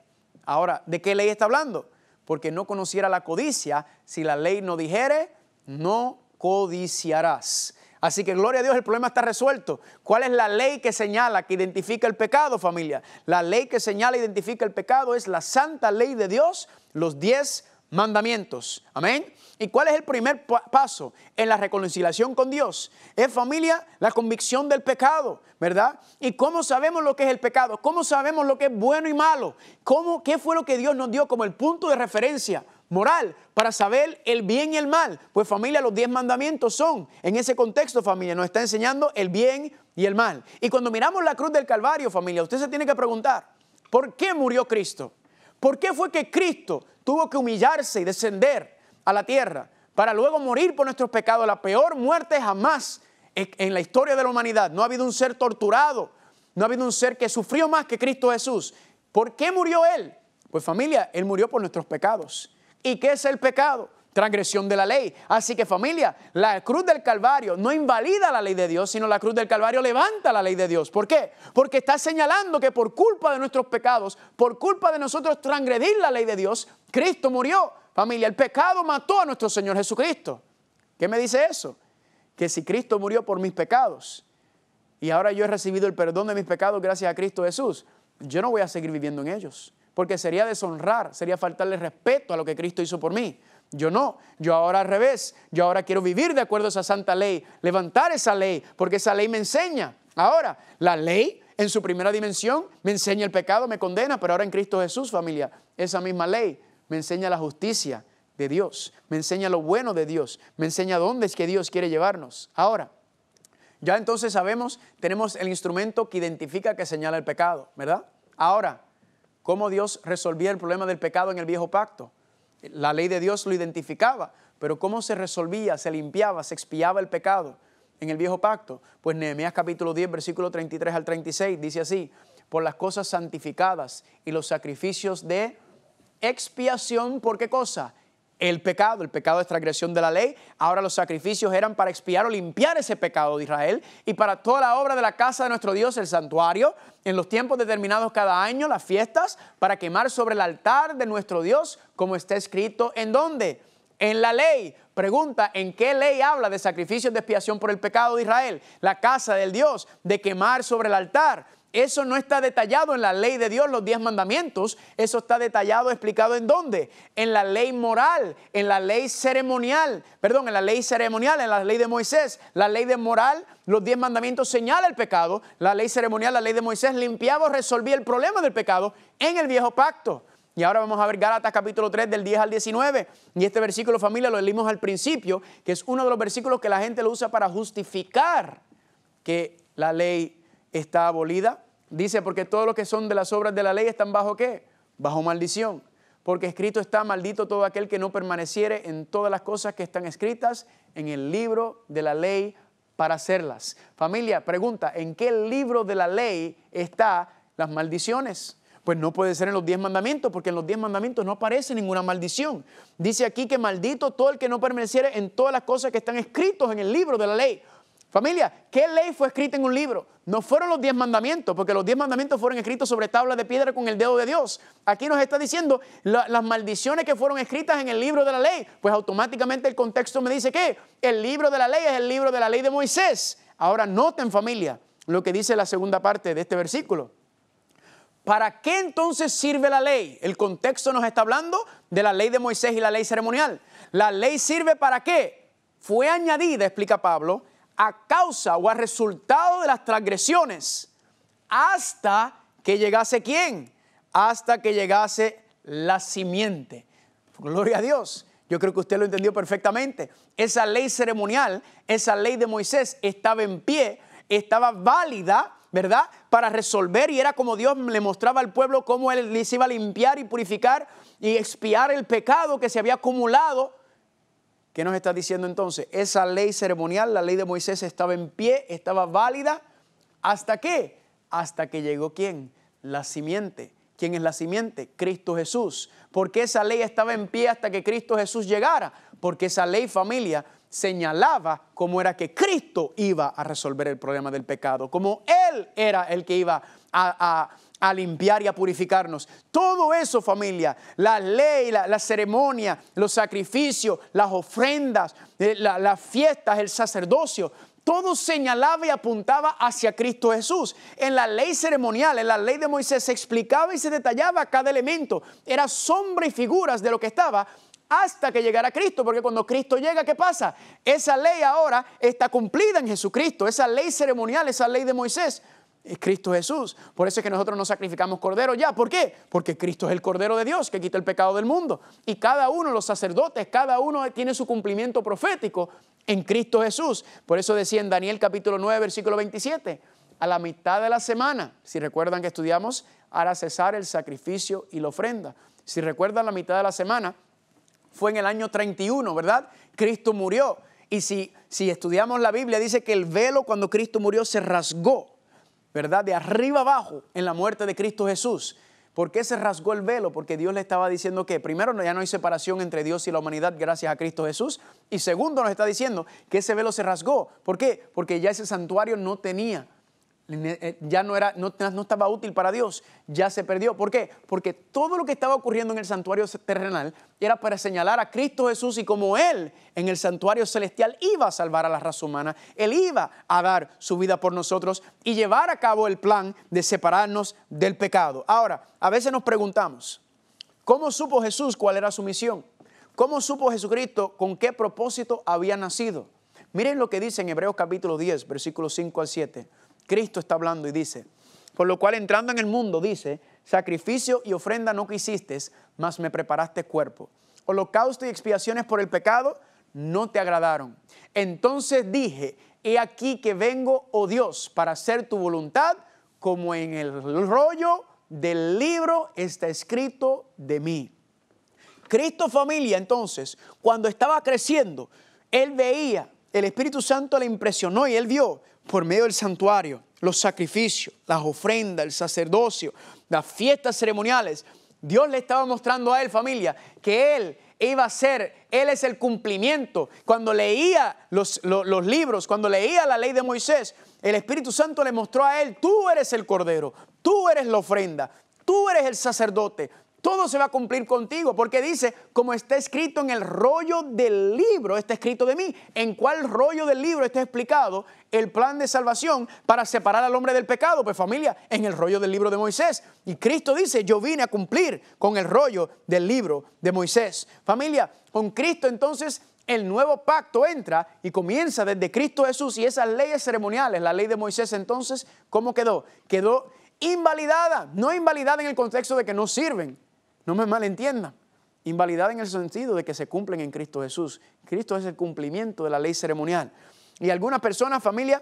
Ahora, ¿de qué ley está hablando? Porque no conociera la codicia si la ley no dijere, no codiciarás. Así que gloria a Dios, el problema está resuelto. ¿Cuál es la ley que señala, que identifica el pecado, familia? La ley que señala, e identifica el pecado es la santa ley de Dios, los diez mandamientos. Amén. ¿Y cuál es el primer paso en la reconciliación con Dios? Es familia, la convicción del pecado, ¿verdad? ¿Y cómo sabemos lo que es el pecado? ¿Cómo sabemos lo que es bueno y malo? ¿Cómo, ¿Qué fue lo que Dios nos dio como el punto de referencia moral para saber el bien y el mal. Pues familia, los diez mandamientos son, en ese contexto familia, nos está enseñando el bien y el mal. Y cuando miramos la cruz del Calvario, familia, usted se tiene que preguntar, ¿por qué murió Cristo? ¿Por qué fue que Cristo tuvo que humillarse y descender a la tierra para luego morir por nuestros pecados? La peor muerte jamás en la historia de la humanidad. No ha habido un ser torturado, no ha habido un ser que sufrió más que Cristo Jesús. ¿Por qué murió Él? Pues familia, Él murió por nuestros pecados. ¿Y qué es el pecado? Transgresión de la ley. Así que familia, la cruz del Calvario no invalida la ley de Dios, sino la cruz del Calvario levanta la ley de Dios. ¿Por qué? Porque está señalando que por culpa de nuestros pecados, por culpa de nosotros transgredir la ley de Dios, Cristo murió. Familia, el pecado mató a nuestro Señor Jesucristo. ¿Qué me dice eso? Que si Cristo murió por mis pecados y ahora yo he recibido el perdón de mis pecados gracias a Cristo Jesús, yo no voy a seguir viviendo en ellos porque sería deshonrar, sería faltarle respeto a lo que Cristo hizo por mí. Yo no, yo ahora al revés, yo ahora quiero vivir de acuerdo a esa santa ley, levantar esa ley, porque esa ley me enseña. Ahora, la ley en su primera dimensión me enseña el pecado, me condena, pero ahora en Cristo Jesús, familia, esa misma ley me enseña la justicia de Dios, me enseña lo bueno de Dios, me enseña dónde es que Dios quiere llevarnos. Ahora, ya entonces sabemos, tenemos el instrumento que identifica, que señala el pecado, ¿verdad? Ahora, cómo Dios resolvía el problema del pecado en el viejo pacto. La ley de Dios lo identificaba, pero cómo se resolvía, se limpiaba, se expiaba el pecado en el viejo pacto. Pues Nehemías capítulo 10, versículo 33 al 36 dice así, por las cosas santificadas y los sacrificios de expiación, ¿por qué cosa? el pecado, el pecado de transgresión de la ley. Ahora los sacrificios eran para expiar o limpiar ese pecado de Israel y para toda la obra de la casa de nuestro Dios, el santuario, en los tiempos determinados cada año, las fiestas, para quemar sobre el altar de nuestro Dios, como está escrito en dónde? En la ley. Pregunta, ¿en qué ley habla de sacrificios de expiación por el pecado de Israel? La casa del Dios, de quemar sobre el altar eso no está detallado en la ley de Dios, los diez mandamientos. Eso está detallado, explicado en dónde? En la ley moral, en la ley ceremonial, perdón, en la ley ceremonial, en la ley de Moisés. La ley de moral, los diez mandamientos señala el pecado. La ley ceremonial, la ley de Moisés limpiaba o resolvía el problema del pecado en el viejo pacto. Y ahora vamos a ver Gálatas capítulo 3 del 10 al 19. Y este versículo familia lo leímos al principio, que es uno de los versículos que la gente lo usa para justificar que la ley está abolida. Dice, porque todo lo que son de las obras de la ley están bajo qué? Bajo maldición. Porque escrito está, maldito todo aquel que no permaneciere en todas las cosas que están escritas en el libro de la ley para hacerlas. Familia, pregunta, ¿en qué libro de la ley están las maldiciones? Pues no puede ser en los diez mandamientos, porque en los diez mandamientos no aparece ninguna maldición. Dice aquí que maldito todo el que no permaneciere en todas las cosas que están escritas en el libro de la ley. Familia, ¿qué ley fue escrita en un libro? No fueron los diez mandamientos, porque los diez mandamientos fueron escritos sobre tablas de piedra con el dedo de Dios. Aquí nos está diciendo las maldiciones que fueron escritas en el libro de la ley. Pues automáticamente el contexto me dice que el libro de la ley es el libro de la ley de Moisés. Ahora noten familia lo que dice la segunda parte de este versículo. ¿Para qué entonces sirve la ley? El contexto nos está hablando de la ley de Moisés y la ley ceremonial. ¿La ley sirve para qué? Fue añadida, explica Pablo, a causa o a resultado de las transgresiones, hasta que llegase quién, hasta que llegase la simiente. Gloria a Dios. Yo creo que usted lo entendió perfectamente. Esa ley ceremonial, esa ley de Moisés estaba en pie, estaba válida, ¿verdad? Para resolver y era como Dios le mostraba al pueblo cómo él les iba a limpiar y purificar y expiar el pecado que se había acumulado ¿Qué nos está diciendo entonces? Esa ley ceremonial, la ley de Moisés estaba en pie, estaba válida. ¿Hasta qué? Hasta que llegó quién? La simiente. ¿Quién es la simiente? Cristo Jesús. Porque esa ley estaba en pie hasta que Cristo Jesús llegara? Porque esa ley familia señalaba cómo era que Cristo iba a resolver el problema del pecado, como Él era el que iba a a limpiar y a purificarnos. Todo eso, familia, la ley, la, ceremonia, los sacrificios, las ofrendas, eh, las fiestas, el sacerdocio, todo señalaba y apuntaba hacia Cristo Jesús. En la ley ceremonial, en la ley de Moisés, se explicaba y se detallaba cada elemento. Era sombra y figuras de lo que estaba hasta que llegara Cristo, porque cuando Cristo llega, ¿qué pasa? Esa ley ahora está cumplida en Jesucristo, esa ley ceremonial, esa ley de Moisés. Es Cristo Jesús. Por eso es que nosotros no sacrificamos cordero ya. ¿Por qué? Porque Cristo es el cordero de Dios que quita el pecado del mundo. Y cada uno, los sacerdotes, cada uno tiene su cumplimiento profético en Cristo Jesús. Por eso decía en Daniel capítulo 9, versículo 27, a la mitad de la semana, si recuerdan que estudiamos, hará cesar el sacrificio y la ofrenda. Si recuerdan la mitad de la semana, fue en el año 31, ¿verdad? Cristo murió. Y si, si estudiamos la Biblia, dice que el velo cuando Cristo murió se rasgó ¿verdad? De arriba abajo en la muerte de Cristo Jesús. ¿Por qué se rasgó el velo? Porque Dios le estaba diciendo que primero ya no hay separación entre Dios y la humanidad gracias a Cristo Jesús. Y segundo nos está diciendo que ese velo se rasgó. ¿Por qué? Porque ya ese santuario no tenía eh, ya no, era, no, no, estaba útil para Dios, ya se perdió. ¿Por qué? Porque todo lo que estaba ocurriendo en el santuario terrenal era para señalar a Cristo Jesús y como Él en el santuario celestial iba a salvar a la raza humana, Él iba a dar su vida por nosotros y llevar a cabo el plan de separarnos del pecado. Ahora, a veces nos preguntamos, ¿cómo supo Jesús cuál era su misión? ¿Cómo supo Jesucristo con qué propósito había nacido? Miren lo que dice en Hebreos capítulo 10, versículos 5 al 7. Cristo está hablando y dice, por lo cual entrando en el mundo, dice, sacrificio y ofrenda no quisiste, mas me preparaste cuerpo. Holocausto y expiaciones por el pecado no te agradaron. Entonces dije, he aquí que vengo, oh Dios, para hacer tu voluntad, como en el rollo del libro está escrito de mí. Cristo familia, entonces, cuando estaba creciendo, él veía, el Espíritu Santo le impresionó y él vio por medio del santuario, los sacrificios, las ofrendas, el sacerdocio, las fiestas ceremoniales, Dios le estaba mostrando a él, familia, que él iba a ser, él es el cumplimiento. Cuando leía los, libros, cuando leía la ley de Moisés, el Espíritu Santo le mostró a él, tú eres el cordero, tú eres la ofrenda, tú eres el sacerdote, todo se va a cumplir contigo, porque dice, como está escrito en el rollo del libro, está escrito de mí, ¿en cuál rollo del libro está explicado el plan de salvación para separar al hombre del pecado? Pues familia, en el rollo del libro de Moisés. Y Cristo dice, yo vine a cumplir con el rollo del libro de Moisés. Familia, con Cristo entonces el nuevo pacto entra y comienza desde Cristo Jesús y esas leyes ceremoniales, la ley de Moisés entonces, ¿cómo quedó? Quedó invalidada, no invalidada en el contexto de que no sirven, no me malentiendan. invalidada en el sentido de que se cumplen en Cristo Jesús. Cristo es el cumplimiento de la ley ceremonial. Y algunas personas, familia,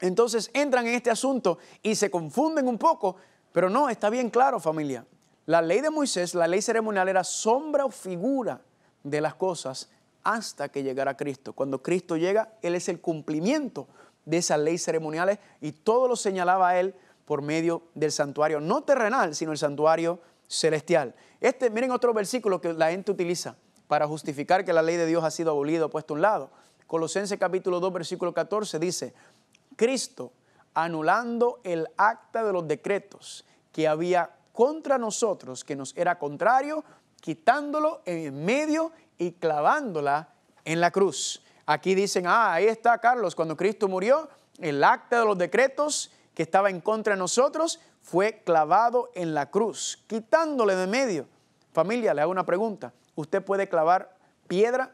entonces entran en este asunto y se confunden un poco, pero no, está bien claro, familia. La ley de Moisés, la ley ceremonial era sombra o figura de las cosas hasta que llegara Cristo. Cuando Cristo llega, Él es el cumplimiento de esas leyes ceremoniales y todo lo señalaba Él por medio del santuario, no terrenal, sino el santuario celestial. Este, miren otro versículo que la gente utiliza para justificar que la ley de Dios ha sido abolida ...puesto a un lado. Colosenses capítulo 2, versículo 14 dice, Cristo anulando el acta de los decretos que había contra nosotros, que nos era contrario, quitándolo en medio y clavándola en la cruz. Aquí dicen, ah, ahí está Carlos, cuando Cristo murió, el acta de los decretos que estaba en contra de nosotros, fue clavado en la cruz, quitándole de medio. Familia, le hago una pregunta. ¿Usted puede clavar piedra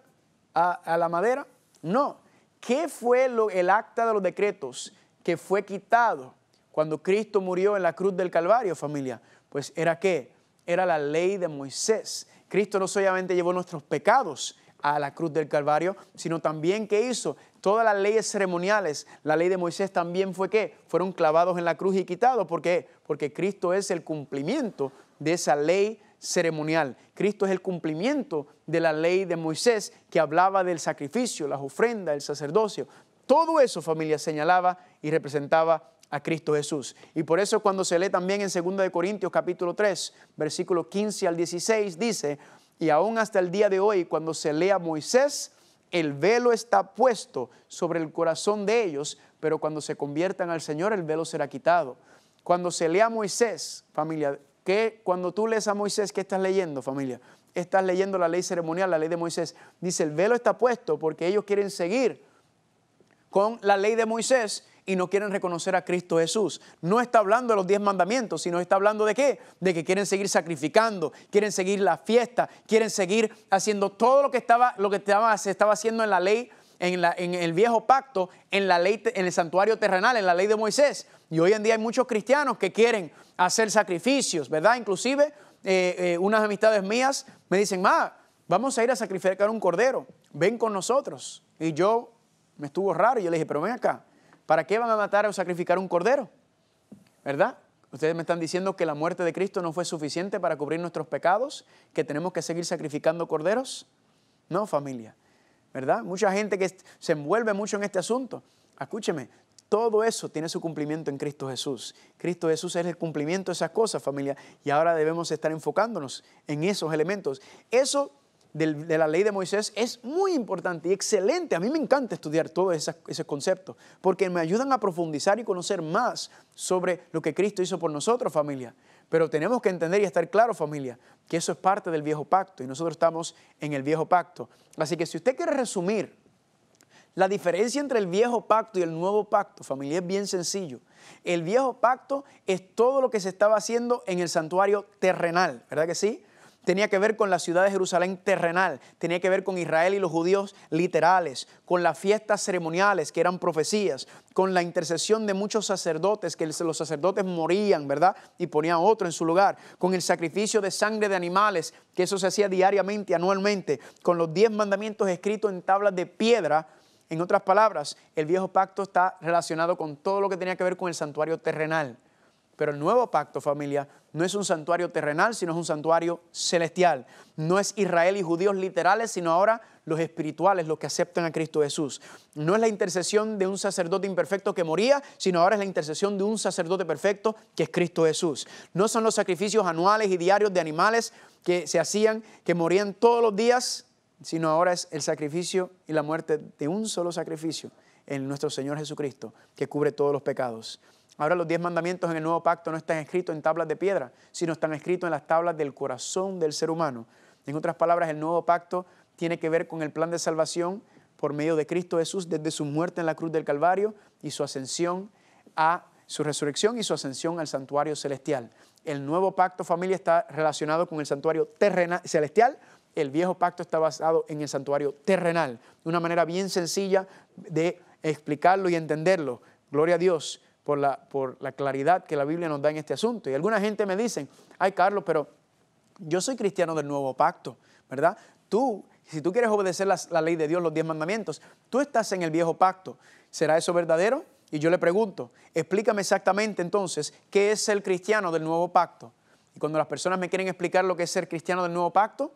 a, la madera? No. ¿Qué fue lo, el acta de los decretos que fue quitado cuando Cristo murió en la cruz del Calvario, familia? Pues era qué? Era la ley de Moisés. Cristo no solamente llevó nuestros pecados a la cruz del Calvario, sino también que hizo, todas las leyes ceremoniales, la ley de Moisés también fue que fueron clavados en la cruz y quitados. ¿Por qué? Porque Cristo es el cumplimiento de esa ley ceremonial. Cristo es el cumplimiento de la ley de Moisés que hablaba del sacrificio, las ofrendas, el sacerdocio. Todo eso, familia, señalaba y representaba a Cristo Jesús. Y por eso cuando se lee también en 2 Corintios capítulo 3, versículo 15 al 16, dice, y aún hasta el día de hoy, cuando se lea a Moisés, el velo está puesto sobre el corazón de ellos, pero cuando se conviertan al Señor el velo será quitado. Cuando se lea a Moisés, familia, que cuando tú lees a Moisés, ¿qué estás leyendo, familia? Estás leyendo la ley ceremonial, la ley de Moisés. Dice, el velo está puesto porque ellos quieren seguir con la ley de Moisés y no quieren reconocer a Cristo Jesús. No está hablando de los diez mandamientos, sino está hablando de qué? De que quieren seguir sacrificando, quieren seguir la fiesta, quieren seguir haciendo todo lo que, estaba, lo que estaba, se estaba haciendo en la ley en, el viejo pacto, en la ley, en el santuario terrenal, en la ley de Moisés. Y hoy en día hay muchos cristianos que quieren hacer sacrificios, ¿verdad? Inclusive eh, eh, unas amistades mías me dicen, ma, vamos a ir a sacrificar un cordero, ven con nosotros. Y yo me estuvo raro y yo le dije, pero ven acá, ¿Para qué van a matar o sacrificar un cordero? ¿Verdad? Ustedes me están diciendo que la muerte de Cristo no fue suficiente para cubrir nuestros pecados, que tenemos que seguir sacrificando corderos. No, familia, ¿verdad? Mucha gente que se envuelve mucho en este asunto. Escúcheme, todo eso tiene su cumplimiento en Cristo Jesús. Cristo Jesús es el cumplimiento de esas cosas, familia, y ahora debemos estar enfocándonos en esos elementos. Eso de la ley de Moisés es muy importante y excelente. A mí me encanta estudiar todos esos conceptos porque me ayudan a profundizar y conocer más sobre lo que Cristo hizo por nosotros, familia. Pero tenemos que entender y estar claro, familia, que eso es parte del viejo pacto y nosotros estamos en el viejo pacto. Así que si usted quiere resumir la diferencia entre el viejo pacto y el nuevo pacto, familia, es bien sencillo. El viejo pacto es todo lo que se estaba haciendo en el santuario terrenal, ¿verdad que sí? tenía que ver con la ciudad de Jerusalén terrenal, tenía que ver con Israel y los judíos literales, con las fiestas ceremoniales que eran profecías, con la intercesión de muchos sacerdotes, que los sacerdotes morían, ¿verdad? Y ponían otro en su lugar, con el sacrificio de sangre de animales, que eso se hacía diariamente, anualmente, con los diez mandamientos escritos en tablas de piedra. En otras palabras, el viejo pacto está relacionado con todo lo que tenía que ver con el santuario terrenal. Pero el nuevo pacto, familia, no es un santuario terrenal, sino es un santuario celestial. No es Israel y judíos literales, sino ahora los espirituales, los que aceptan a Cristo Jesús. No es la intercesión de un sacerdote imperfecto que moría, sino ahora es la intercesión de un sacerdote perfecto que es Cristo Jesús. No son los sacrificios anuales y diarios de animales que se hacían, que morían todos los días, sino ahora es el sacrificio y la muerte de un solo sacrificio en nuestro Señor Jesucristo, que cubre todos los pecados. Ahora los diez mandamientos en el nuevo pacto no están escritos en tablas de piedra, sino están escritos en las tablas del corazón del ser humano. En otras palabras, el nuevo pacto tiene que ver con el plan de salvación por medio de Cristo Jesús desde su muerte en la cruz del Calvario y su ascensión a su resurrección y su ascensión al santuario celestial. El nuevo pacto familia está relacionado con el santuario celestial, el viejo pacto está basado en el santuario terrenal. De Una manera bien sencilla de explicarlo y entenderlo. Gloria a Dios por la, por la claridad que la Biblia nos da en este asunto. Y alguna gente me dicen, ay Carlos, pero yo soy cristiano del nuevo pacto, ¿verdad? Tú, si tú quieres obedecer la, ley de Dios, los diez mandamientos, tú estás en el viejo pacto. ¿Será eso verdadero? Y yo le pregunto, explícame exactamente entonces qué es el cristiano del nuevo pacto. Y cuando las personas me quieren explicar lo que es ser cristiano del nuevo pacto,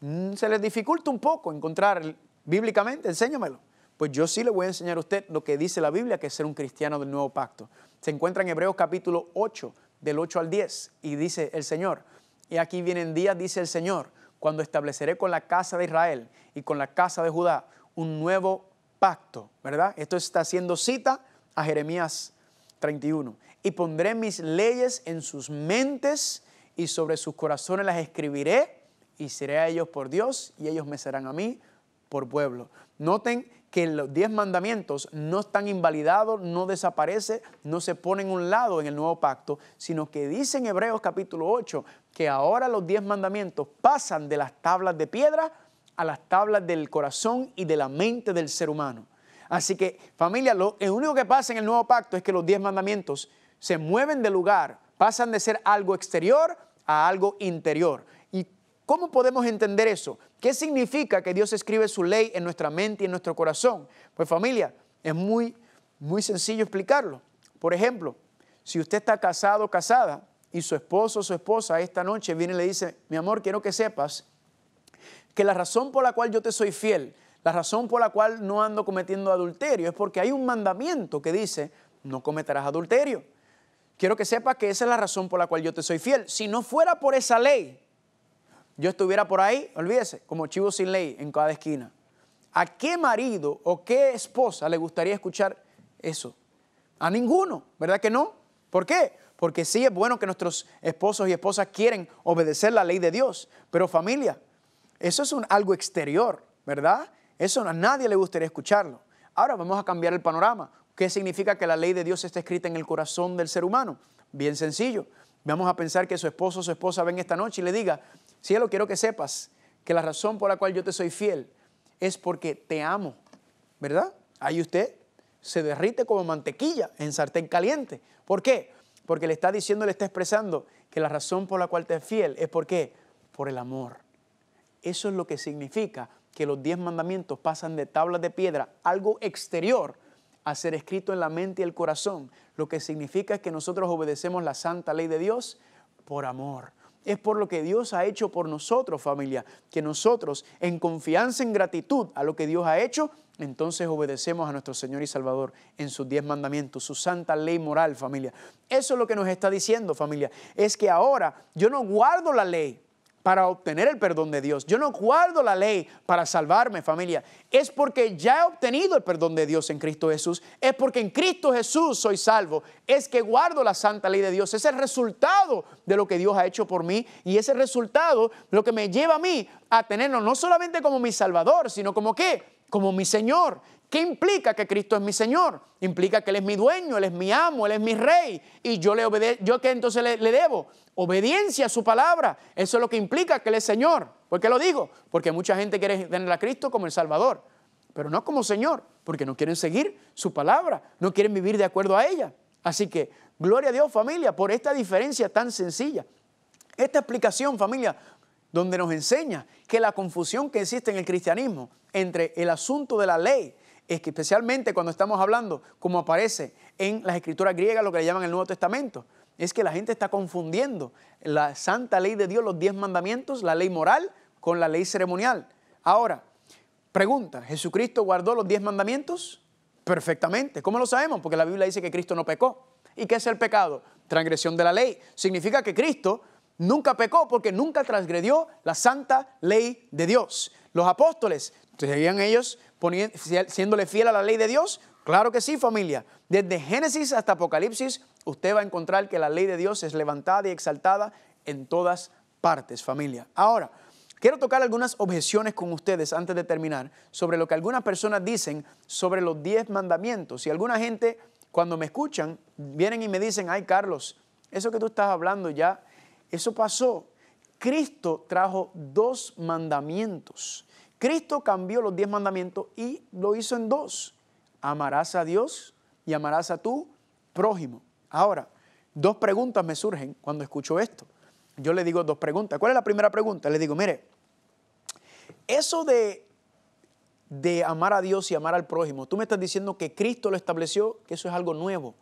mm, se les dificulta un poco encontrar bíblicamente, enséñamelo. Pues yo sí le voy a enseñar a usted lo que dice la Biblia, que es ser un cristiano del nuevo pacto. Se encuentra en Hebreos capítulo 8, del 8 al 10, y dice el Señor, y aquí vienen días, dice el Señor, cuando estableceré con la casa de Israel y con la casa de Judá un nuevo pacto, ¿verdad? Esto está haciendo cita a Jeremías 31. Y pondré mis leyes en sus mentes y sobre sus corazones las escribiré y seré a ellos por Dios y ellos me serán a mí por pueblo. Noten que los diez mandamientos no están invalidados, no desaparece, no se ponen a un lado en el nuevo pacto, sino que dice en Hebreos capítulo 8 que ahora los diez mandamientos pasan de las tablas de piedra a las tablas del corazón y de la mente del ser humano. Así que familia, lo único que pasa en el nuevo pacto es que los diez mandamientos se mueven de lugar, pasan de ser algo exterior a algo interior. ¿Cómo podemos entender eso? ¿Qué significa que Dios escribe su ley en nuestra mente y en nuestro corazón? Pues familia, es muy, muy sencillo explicarlo. Por ejemplo, si usted está casado o casada y su esposo o su esposa esta noche viene y le dice, mi amor, quiero que sepas que la razón por la cual yo te soy fiel, la razón por la cual no ando cometiendo adulterio es porque hay un mandamiento que dice, no cometerás adulterio. Quiero que sepas que esa es la razón por la cual yo te soy fiel. Si no fuera por esa ley, yo estuviera por ahí, olvídese, como chivo sin ley en cada esquina. ¿A qué marido o qué esposa le gustaría escuchar eso? A ninguno, ¿verdad que no? ¿Por qué? Porque sí es bueno que nuestros esposos y esposas quieren obedecer la ley de Dios, pero familia, eso es algo exterior, ¿verdad? Eso a nadie le gustaría escucharlo. Ahora vamos a cambiar el panorama. ¿Qué significa que la ley de Dios está escrita en el corazón del ser humano? Bien sencillo. Vamos a pensar que su esposo o su esposa ven esta noche y le diga, cielo, quiero que sepas que la razón por la cual yo te soy fiel es porque te amo, ¿verdad? Ahí usted se derrite como mantequilla en sartén caliente. ¿Por qué? Porque le está diciendo, le está expresando que la razón por la cual te es fiel es porque por el amor. Eso es lo que significa que los diez mandamientos pasan de tablas de piedra, algo exterior, a ser escrito en la mente y el corazón, lo que significa es que nosotros obedecemos la santa ley de Dios por amor. Es por lo que Dios ha hecho por nosotros, familia, que nosotros, en confianza, en gratitud a lo que Dios ha hecho, entonces obedecemos a nuestro Señor y Salvador en sus diez mandamientos, su santa ley moral, familia. Eso es lo que nos está diciendo, familia, es que ahora yo no guardo la ley, para obtener el perdón de Dios. Yo no guardo la ley para salvarme, familia. Es porque ya he obtenido el perdón de Dios en Cristo Jesús. Es porque en Cristo Jesús soy salvo. Es que guardo la santa ley de Dios. Es el resultado de lo que Dios ha hecho por mí. Y ese resultado lo que me lleva a mí a tenerlo no solamente como mi Salvador, sino como qué? Como mi Señor. ¿Qué implica que Cristo es mi Señor? Implica que Él es mi dueño, Él es mi amo, Él es mi rey. Y yo, le obede yo entonces le, le, debo obediencia a su palabra. Eso es lo que implica que Él es Señor. ¿Por qué lo digo? Porque mucha gente quiere tener a Cristo como el Salvador, pero no como Señor, porque no quieren seguir su palabra, no quieren vivir de acuerdo a ella. Así que, gloria a Dios familia, por esta diferencia tan sencilla. Esta explicación familia, donde nos enseña que la confusión que existe en el cristianismo entre el asunto de la ley, es que especialmente cuando estamos hablando, como aparece en las escrituras griegas, lo que le llaman el Nuevo Testamento, es que la gente está confundiendo la santa ley de Dios, los diez mandamientos, la ley moral, con la ley ceremonial. Ahora, pregunta, ¿Jesucristo guardó los diez mandamientos? Perfectamente. ¿Cómo lo sabemos? Porque la Biblia dice que Cristo no pecó. ¿Y qué es el pecado? Transgresión de la ley. Significa que Cristo nunca pecó porque nunca transgredió la santa ley de Dios. Los apóstoles ¿Seguían ellos siéndole fiel a la ley de Dios? Claro que sí, familia. Desde Génesis hasta Apocalipsis, usted va a encontrar que la ley de Dios es levantada y exaltada en todas partes, familia. Ahora, quiero tocar algunas objeciones con ustedes antes de terminar sobre lo que algunas personas dicen sobre los diez mandamientos. Y alguna gente, cuando me escuchan, vienen y me dicen, ay Carlos, eso que tú estás hablando ya, eso pasó. Cristo trajo dos mandamientos. Cristo cambió los diez mandamientos y lo hizo en dos. Amarás a Dios y amarás a tu prójimo. Ahora, dos preguntas me surgen cuando escucho esto. Yo le digo dos preguntas. ¿Cuál es la primera pregunta? Le digo, mire, eso de, de amar a Dios y amar al prójimo, tú me estás diciendo que Cristo lo estableció, que eso es algo nuevo.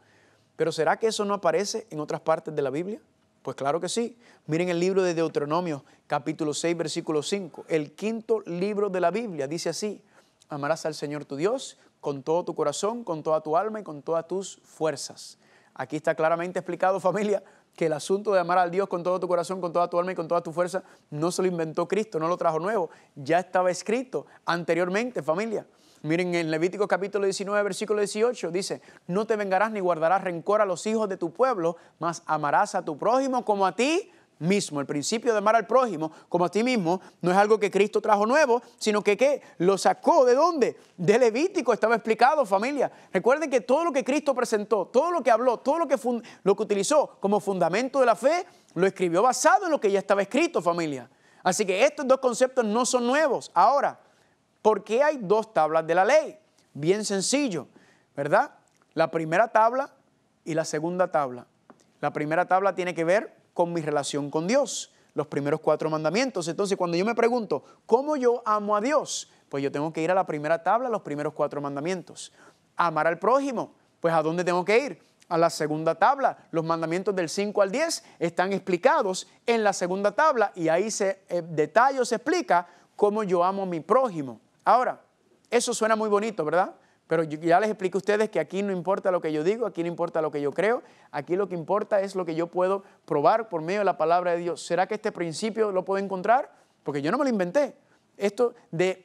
Pero ¿será que eso no aparece en otras partes de la Biblia? Pues claro que sí. Miren el libro de Deuteronomio, capítulo 6, versículo 5. El quinto libro de la Biblia dice así, amarás al Señor tu Dios con todo tu corazón, con toda tu alma y con todas tus fuerzas. Aquí está claramente explicado, [laughs] familia, que el asunto de amar al Dios con todo tu corazón, con toda tu alma y con toda tu fuerza no se lo inventó Cristo, no lo trajo nuevo, ya estaba escrito anteriormente, familia. Miren en Levítico capítulo 19, versículo 18, dice, no te vengarás ni guardarás rencor a los hijos de tu pueblo, mas amarás a tu prójimo como a ti mismo. El principio de amar al prójimo como a ti mismo no es algo que Cristo trajo nuevo, sino que ¿qué? Lo sacó de dónde? De Levítico, estaba explicado familia. Recuerden que todo lo que Cristo presentó, todo lo que habló, todo lo que, lo que utilizó como fundamento de la fe, lo escribió basado en lo que ya estaba escrito familia. Así que estos dos conceptos no son nuevos. Ahora, ¿Por qué hay dos tablas de la ley? Bien sencillo, ¿verdad? La primera tabla y la segunda tabla. La primera tabla tiene que ver con mi relación con Dios, los primeros cuatro mandamientos. Entonces, cuando yo me pregunto, ¿cómo yo amo a Dios? Pues yo tengo que ir a la primera tabla, los primeros cuatro mandamientos. Amar al prójimo, pues ¿a dónde tengo que ir? a la segunda tabla. Los mandamientos del 5 al 10 están explicados en la segunda tabla y ahí se eh, detalle se explica cómo yo amo a mi prójimo. Ahora, eso suena muy bonito, ¿verdad? Pero ya les explico a ustedes que aquí no importa lo que yo digo, aquí no importa lo que yo creo, aquí lo que importa es lo que yo puedo probar por medio de la palabra de Dios. ¿Será que este principio lo puedo encontrar? Porque yo no me lo inventé. Esto de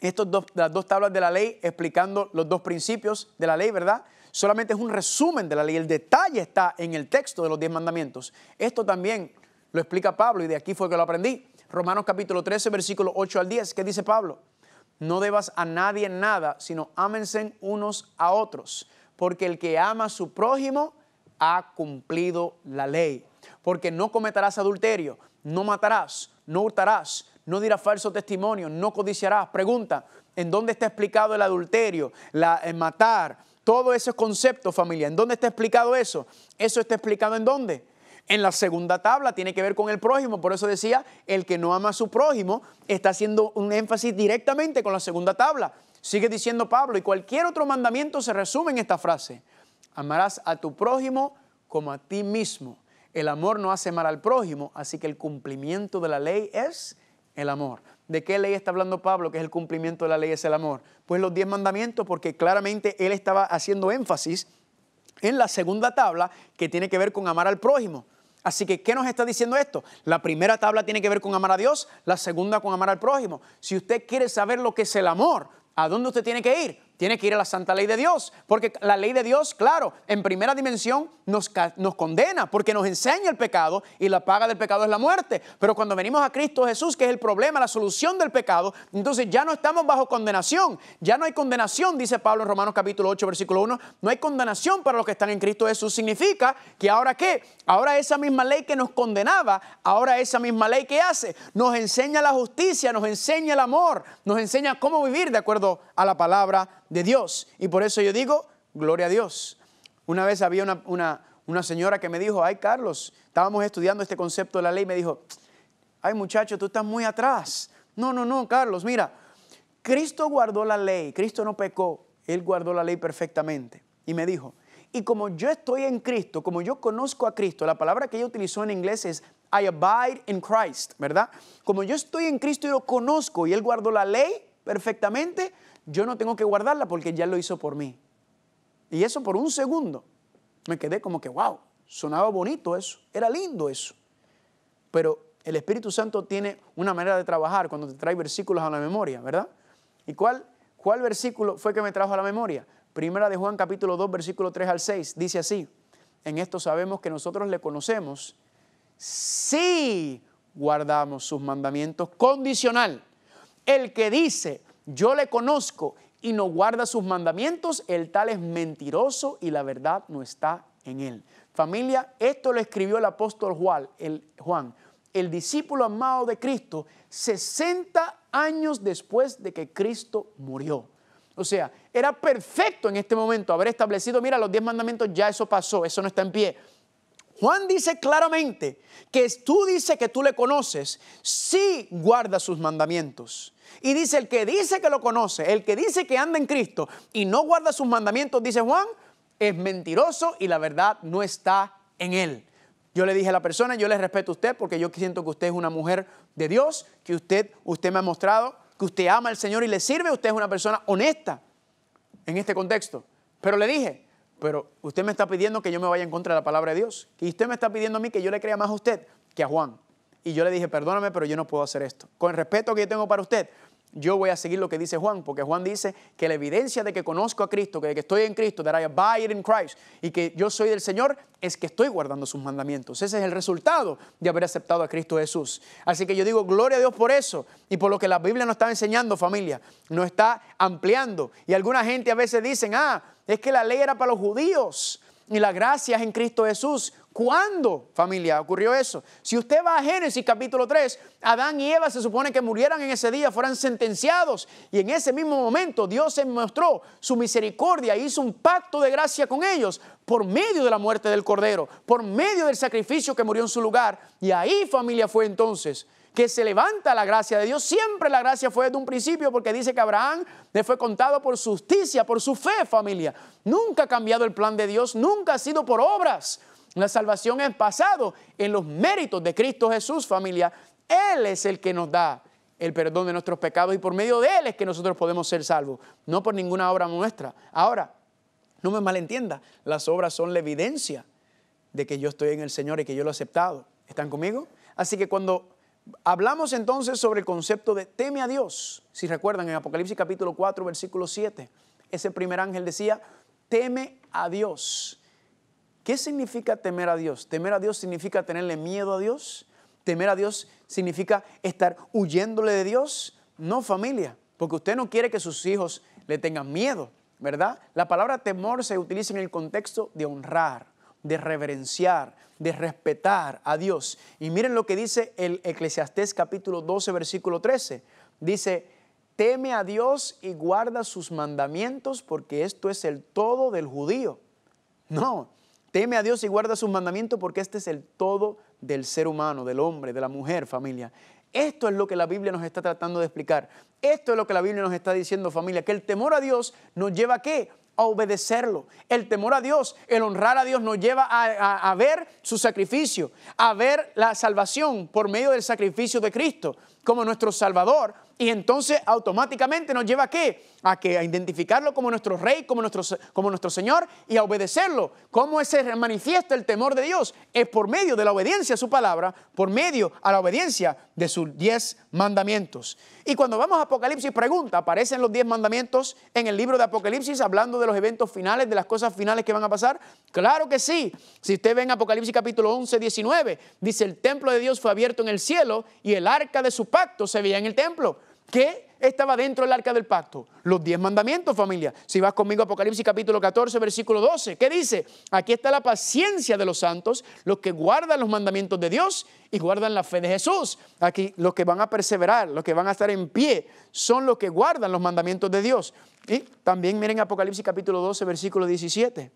estos dos, las dos tablas de la ley explicando los dos principios de la ley, ¿verdad? Solamente es un resumen de la ley. El detalle está en el texto de los diez mandamientos. Esto también lo explica Pablo y de aquí fue que lo aprendí. Romanos capítulo 13, versículo 8 al 10. ¿Qué dice Pablo? No debas a nadie nada, sino ámense unos a otros, porque el que ama a su prójimo ha cumplido la ley. Porque no cometerás adulterio, no matarás, no hurtarás, no dirás falso testimonio, no codiciarás. Pregunta, ¿en dónde está explicado el adulterio, la, el eh, matar? todo ese concepto, familia, ¿en dónde está explicado eso? ¿Eso está explicado en dónde? En la segunda tabla tiene que ver con el prójimo, por eso decía, el que no ama a su prójimo está haciendo un énfasis directamente con la segunda tabla. Sigue diciendo Pablo, y cualquier otro mandamiento se resume en esta frase. Amarás a tu prójimo como a ti mismo. El amor no hace mal al prójimo, así que el cumplimiento de la ley es el amor. ¿De qué ley está hablando Pablo? Que es el cumplimiento de la ley, es el amor. Pues los diez mandamientos, porque claramente él estaba haciendo énfasis en la segunda tabla que tiene que ver con amar al prójimo. Así que, ¿qué nos está diciendo esto? La primera tabla tiene que ver con amar a Dios, la segunda con amar al prójimo. Si usted quiere saber lo que es el amor, ¿a dónde usted tiene que ir? tiene que ir a la santa ley de Dios, porque la ley de Dios, claro, en primera dimensión nos, condena, porque nos enseña el pecado y la paga del pecado es la muerte. Pero cuando venimos a Cristo Jesús, que es el problema, la solución del pecado, entonces ya no estamos bajo condenación, ya no hay condenación, dice Pablo en Romanos capítulo 8, versículo 1, no hay condenación para los que están en Cristo Jesús. Significa que ahora qué? Ahora esa misma ley que nos condenaba, ahora esa misma ley que hace, nos enseña la justicia, nos enseña el amor, nos enseña cómo vivir de acuerdo a la palabra de Dios. Y por eso yo digo, gloria a Dios. Una vez había una, señora que me dijo, ay Carlos, estábamos estudiando este concepto de la ley, me dijo, ay muchacho, tú estás muy atrás. No, no, no, Carlos, mira, Cristo guardó la ley, Cristo no pecó, Él guardó la ley perfectamente. Y me dijo, y como yo estoy en Cristo, como yo conozco a Cristo, la palabra que ella utilizó en inglés es I abide in Christ, ¿verdad? Como yo estoy en Cristo y lo conozco y Él guardó la ley perfectamente, yo no tengo que guardarla porque ya lo hizo por mí. Y eso por un segundo me quedé como que, wow, sonaba bonito eso, era lindo eso. Pero el Espíritu Santo tiene una manera de trabajar cuando te trae versículos a la memoria, ¿verdad? ¿Y cuál, cuál versículo fue que me trajo a la memoria? Primera de Juan capítulo 2, versículo 3 al 6, dice así, en esto sabemos que nosotros le conocemos si guardamos sus mandamientos condicional. El que dice, yo le conozco y no guarda sus mandamientos, el tal es mentiroso y la verdad no está en él. Familia, esto lo escribió el apóstol Juan, el, Juan, el discípulo amado de Cristo, 60 años después de que Cristo murió. O sea, era perfecto en este momento haber establecido, mira, los 10 mandamientos ya eso pasó, eso no está en pie. Juan dice claramente que tú dices que tú le conoces si sí guarda sus mandamientos. Y dice, el que dice que lo conoce, el que dice que anda en Cristo y no guarda sus mandamientos, dice Juan, es mentiroso y la verdad no está en él. Yo le dije a la persona, yo le respeto a usted porque yo siento que usted es una mujer de Dios, que usted, usted me ha mostrado que usted ama al Señor y le sirve, usted es una persona honesta en este contexto. Pero le dije, pero usted me está pidiendo que yo me vaya en contra de la palabra de Dios. Y usted me está pidiendo a mí que yo le crea más a usted que a Juan y yo le dije, perdóname, pero yo no puedo hacer esto. Con el respeto que yo tengo para usted, yo voy a seguir lo que dice Juan, porque Juan dice que la evidencia de que conozco a Cristo, que, que estoy en Cristo, that I abide in Christ, y que yo soy del Señor, es que estoy guardando sus mandamientos. Ese es el resultado de haber aceptado a Cristo Jesús. Así que yo digo, gloria a Dios por eso y por lo que la Biblia nos está enseñando, familia, nos está ampliando. Y alguna gente a veces dicen, ah, es que la ley era para los judíos y la gracia es en Cristo Jesús. ¿Cuándo, familia, ocurrió eso? Si usted va a Génesis capítulo 3, Adán y Eva se supone que murieran en ese día, fueran sentenciados. Y en ese mismo momento Dios se mostró su misericordia, hizo un pacto de gracia con ellos por medio de la muerte del Cordero, por medio del sacrificio que murió en su lugar. Y ahí, familia, fue entonces que se levanta la gracia de Dios. Siempre la gracia fue desde un principio porque dice que Abraham le fue contado por justicia, por su fe, familia. Nunca ha cambiado el plan de Dios, nunca ha sido por obras. La salvación es pasado en los méritos de Cristo Jesús, familia. Él es el que nos da el perdón de nuestros pecados y por medio de Él es que nosotros podemos ser salvos, no por ninguna obra nuestra. Ahora, no me malentienda, las obras son la evidencia de que yo estoy en el Señor y que yo lo he aceptado. ¿Están conmigo? Así que cuando hablamos entonces sobre el concepto de teme a Dios, si recuerdan en Apocalipsis capítulo 4, versículo 7, ese primer ángel decía, teme a Dios. ¿Qué significa temer a Dios? Temer a Dios significa tenerle miedo a Dios. Temer a Dios significa estar huyéndole de Dios. No familia, porque usted no quiere que sus hijos le tengan miedo, ¿verdad? La palabra temor se utiliza en el contexto de honrar, de reverenciar, de respetar a Dios. Y miren lo que dice el Eclesiastés capítulo 12, versículo 13. Dice, teme a Dios y guarda sus mandamientos porque esto es el todo del judío. No, Teme a Dios y guarda sus mandamientos porque este es el todo del ser humano, del hombre, de la mujer, familia. Esto es lo que la Biblia nos está tratando de explicar. Esto es lo que la Biblia nos está diciendo, familia, que el temor a Dios nos lleva a qué? a obedecerlo. El temor a Dios, el honrar a Dios nos lleva a, a, ver su sacrificio, a ver la salvación por medio del sacrificio de Cristo como nuestro Salvador y entonces automáticamente nos lleva a qué? A que a identificarlo como nuestro rey, como nuestro, como nuestro Señor y a obedecerlo. ¿Cómo se manifiesta el temor de Dios? Es por medio de la obediencia a su palabra, por medio a la obediencia de sus diez mandamientos. Y cuando vamos a Apocalipsis, pregunta, aparecen los diez mandamientos en el libro de Apocalipsis hablando de los eventos finales, de las cosas finales que van a pasar. Claro que sí. Si usted ve en Apocalipsis capítulo 11, 19, dice, el templo de Dios fue abierto en el cielo y el arca de su pacto se veía en el templo. ¿Qué estaba dentro del arca del pacto? Los diez mandamientos, familia. Si vas conmigo a Apocalipsis capítulo 14, versículo 12, ¿qué dice? Aquí está la paciencia de los santos, los que guardan los mandamientos de Dios y guardan la fe de Jesús. Aquí los que van a perseverar, los que van a estar en pie, son los que guardan los mandamientos de Dios. Y también miren Apocalipsis capítulo 12, versículo 17,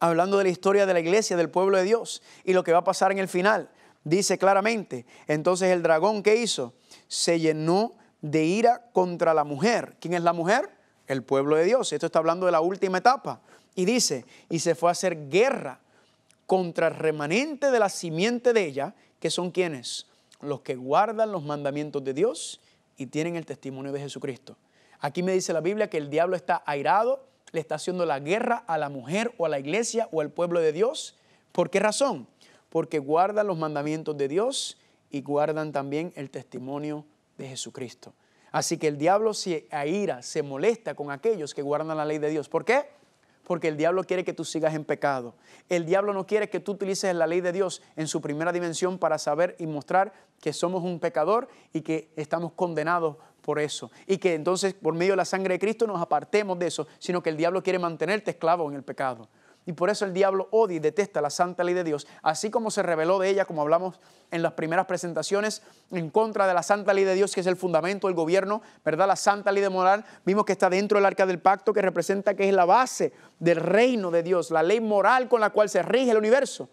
hablando de la historia de la iglesia, del pueblo de Dios y lo que va a pasar en el final. Dice claramente, entonces el dragón que hizo se llenó de ira contra la mujer. ¿Quién es la mujer? El pueblo de Dios. Esto está hablando de la última etapa. Y dice, y se fue a hacer guerra contra el remanente de la simiente de ella, que son quienes? Los que guardan los mandamientos de Dios y tienen el testimonio de Jesucristo. Aquí me dice la Biblia que el diablo está airado, le está haciendo la guerra a la mujer o a la iglesia o al pueblo de Dios. ¿Por qué razón? Porque guardan los mandamientos de Dios y guardan también el testimonio de de Jesucristo. Así que el diablo se aira, se molesta con aquellos que guardan la ley de Dios. ¿Por qué? Porque el diablo quiere que tú sigas en pecado. El diablo no quiere que tú utilices la ley de Dios en su primera dimensión para saber y mostrar que somos un pecador y que estamos condenados por eso. Y que entonces por medio de la sangre de Cristo nos apartemos de eso, sino que el diablo quiere mantenerte esclavo en el pecado. Y por eso el diablo odia y detesta la santa ley de Dios, así como se reveló de ella, como hablamos en las primeras presentaciones, en contra de la santa ley de Dios, que es el fundamento del gobierno, ¿verdad? La santa ley de moral, vimos que está dentro del arca del pacto, que representa que es la base del reino de Dios, la ley moral con la cual se rige el universo.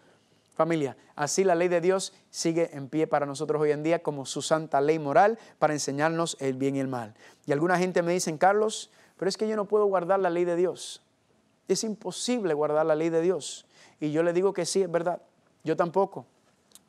Familia, así la ley de Dios sigue en pie para nosotros hoy en día como su santa ley moral para enseñarnos el bien y el mal. Y alguna gente me dice, Carlos, pero es que yo no puedo guardar la ley de Dios. Es imposible guardar la ley de Dios. Y yo le digo que sí, es verdad. Yo tampoco.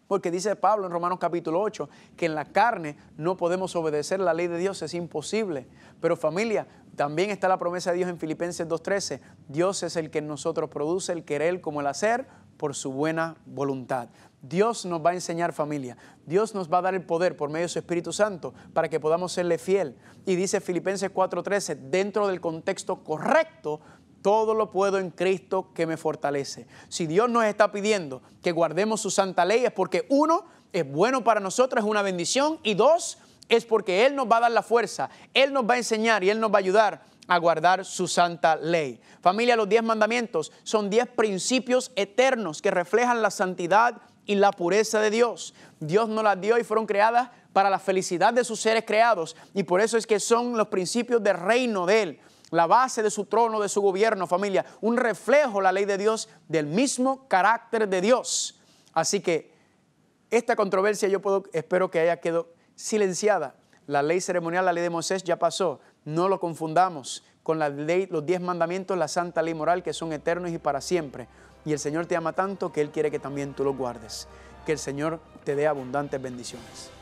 Porque dice Pablo en Romanos capítulo 8 que en la carne no podemos obedecer la ley de Dios, es imposible. Pero familia, también está la promesa de Dios en Filipenses 2.13. Dios es el que en nosotros produce el querer como el hacer por su buena voluntad. Dios nos va a enseñar familia. Dios nos va a dar el poder por medio de su Espíritu Santo para que podamos serle fiel. Y dice Filipenses 4:13, dentro del contexto correcto todo lo puedo en Cristo que me fortalece. Si Dios nos está pidiendo que guardemos su santa ley es porque uno, es bueno para nosotros, es una bendición y dos, es porque Él nos va a dar la fuerza, Él nos va a enseñar y Él nos va a ayudar a guardar su santa ley. Familia, los diez mandamientos son diez principios eternos que reflejan la santidad y la pureza de Dios. Dios nos las dio y fueron creadas para la felicidad de sus seres creados y por eso es que son los principios del reino de Él la base de su trono, de su gobierno, familia, un reflejo, la ley de Dios, del mismo carácter de Dios. Así que esta controversia yo puedo, espero que haya quedado silenciada. La ley ceremonial, la ley de Moisés ya pasó. No lo confundamos con la ley, los diez mandamientos, la santa ley moral que son eternos y para siempre. Y el Señor te ama tanto que Él quiere que también tú los guardes. Que el Señor te dé abundantes bendiciones.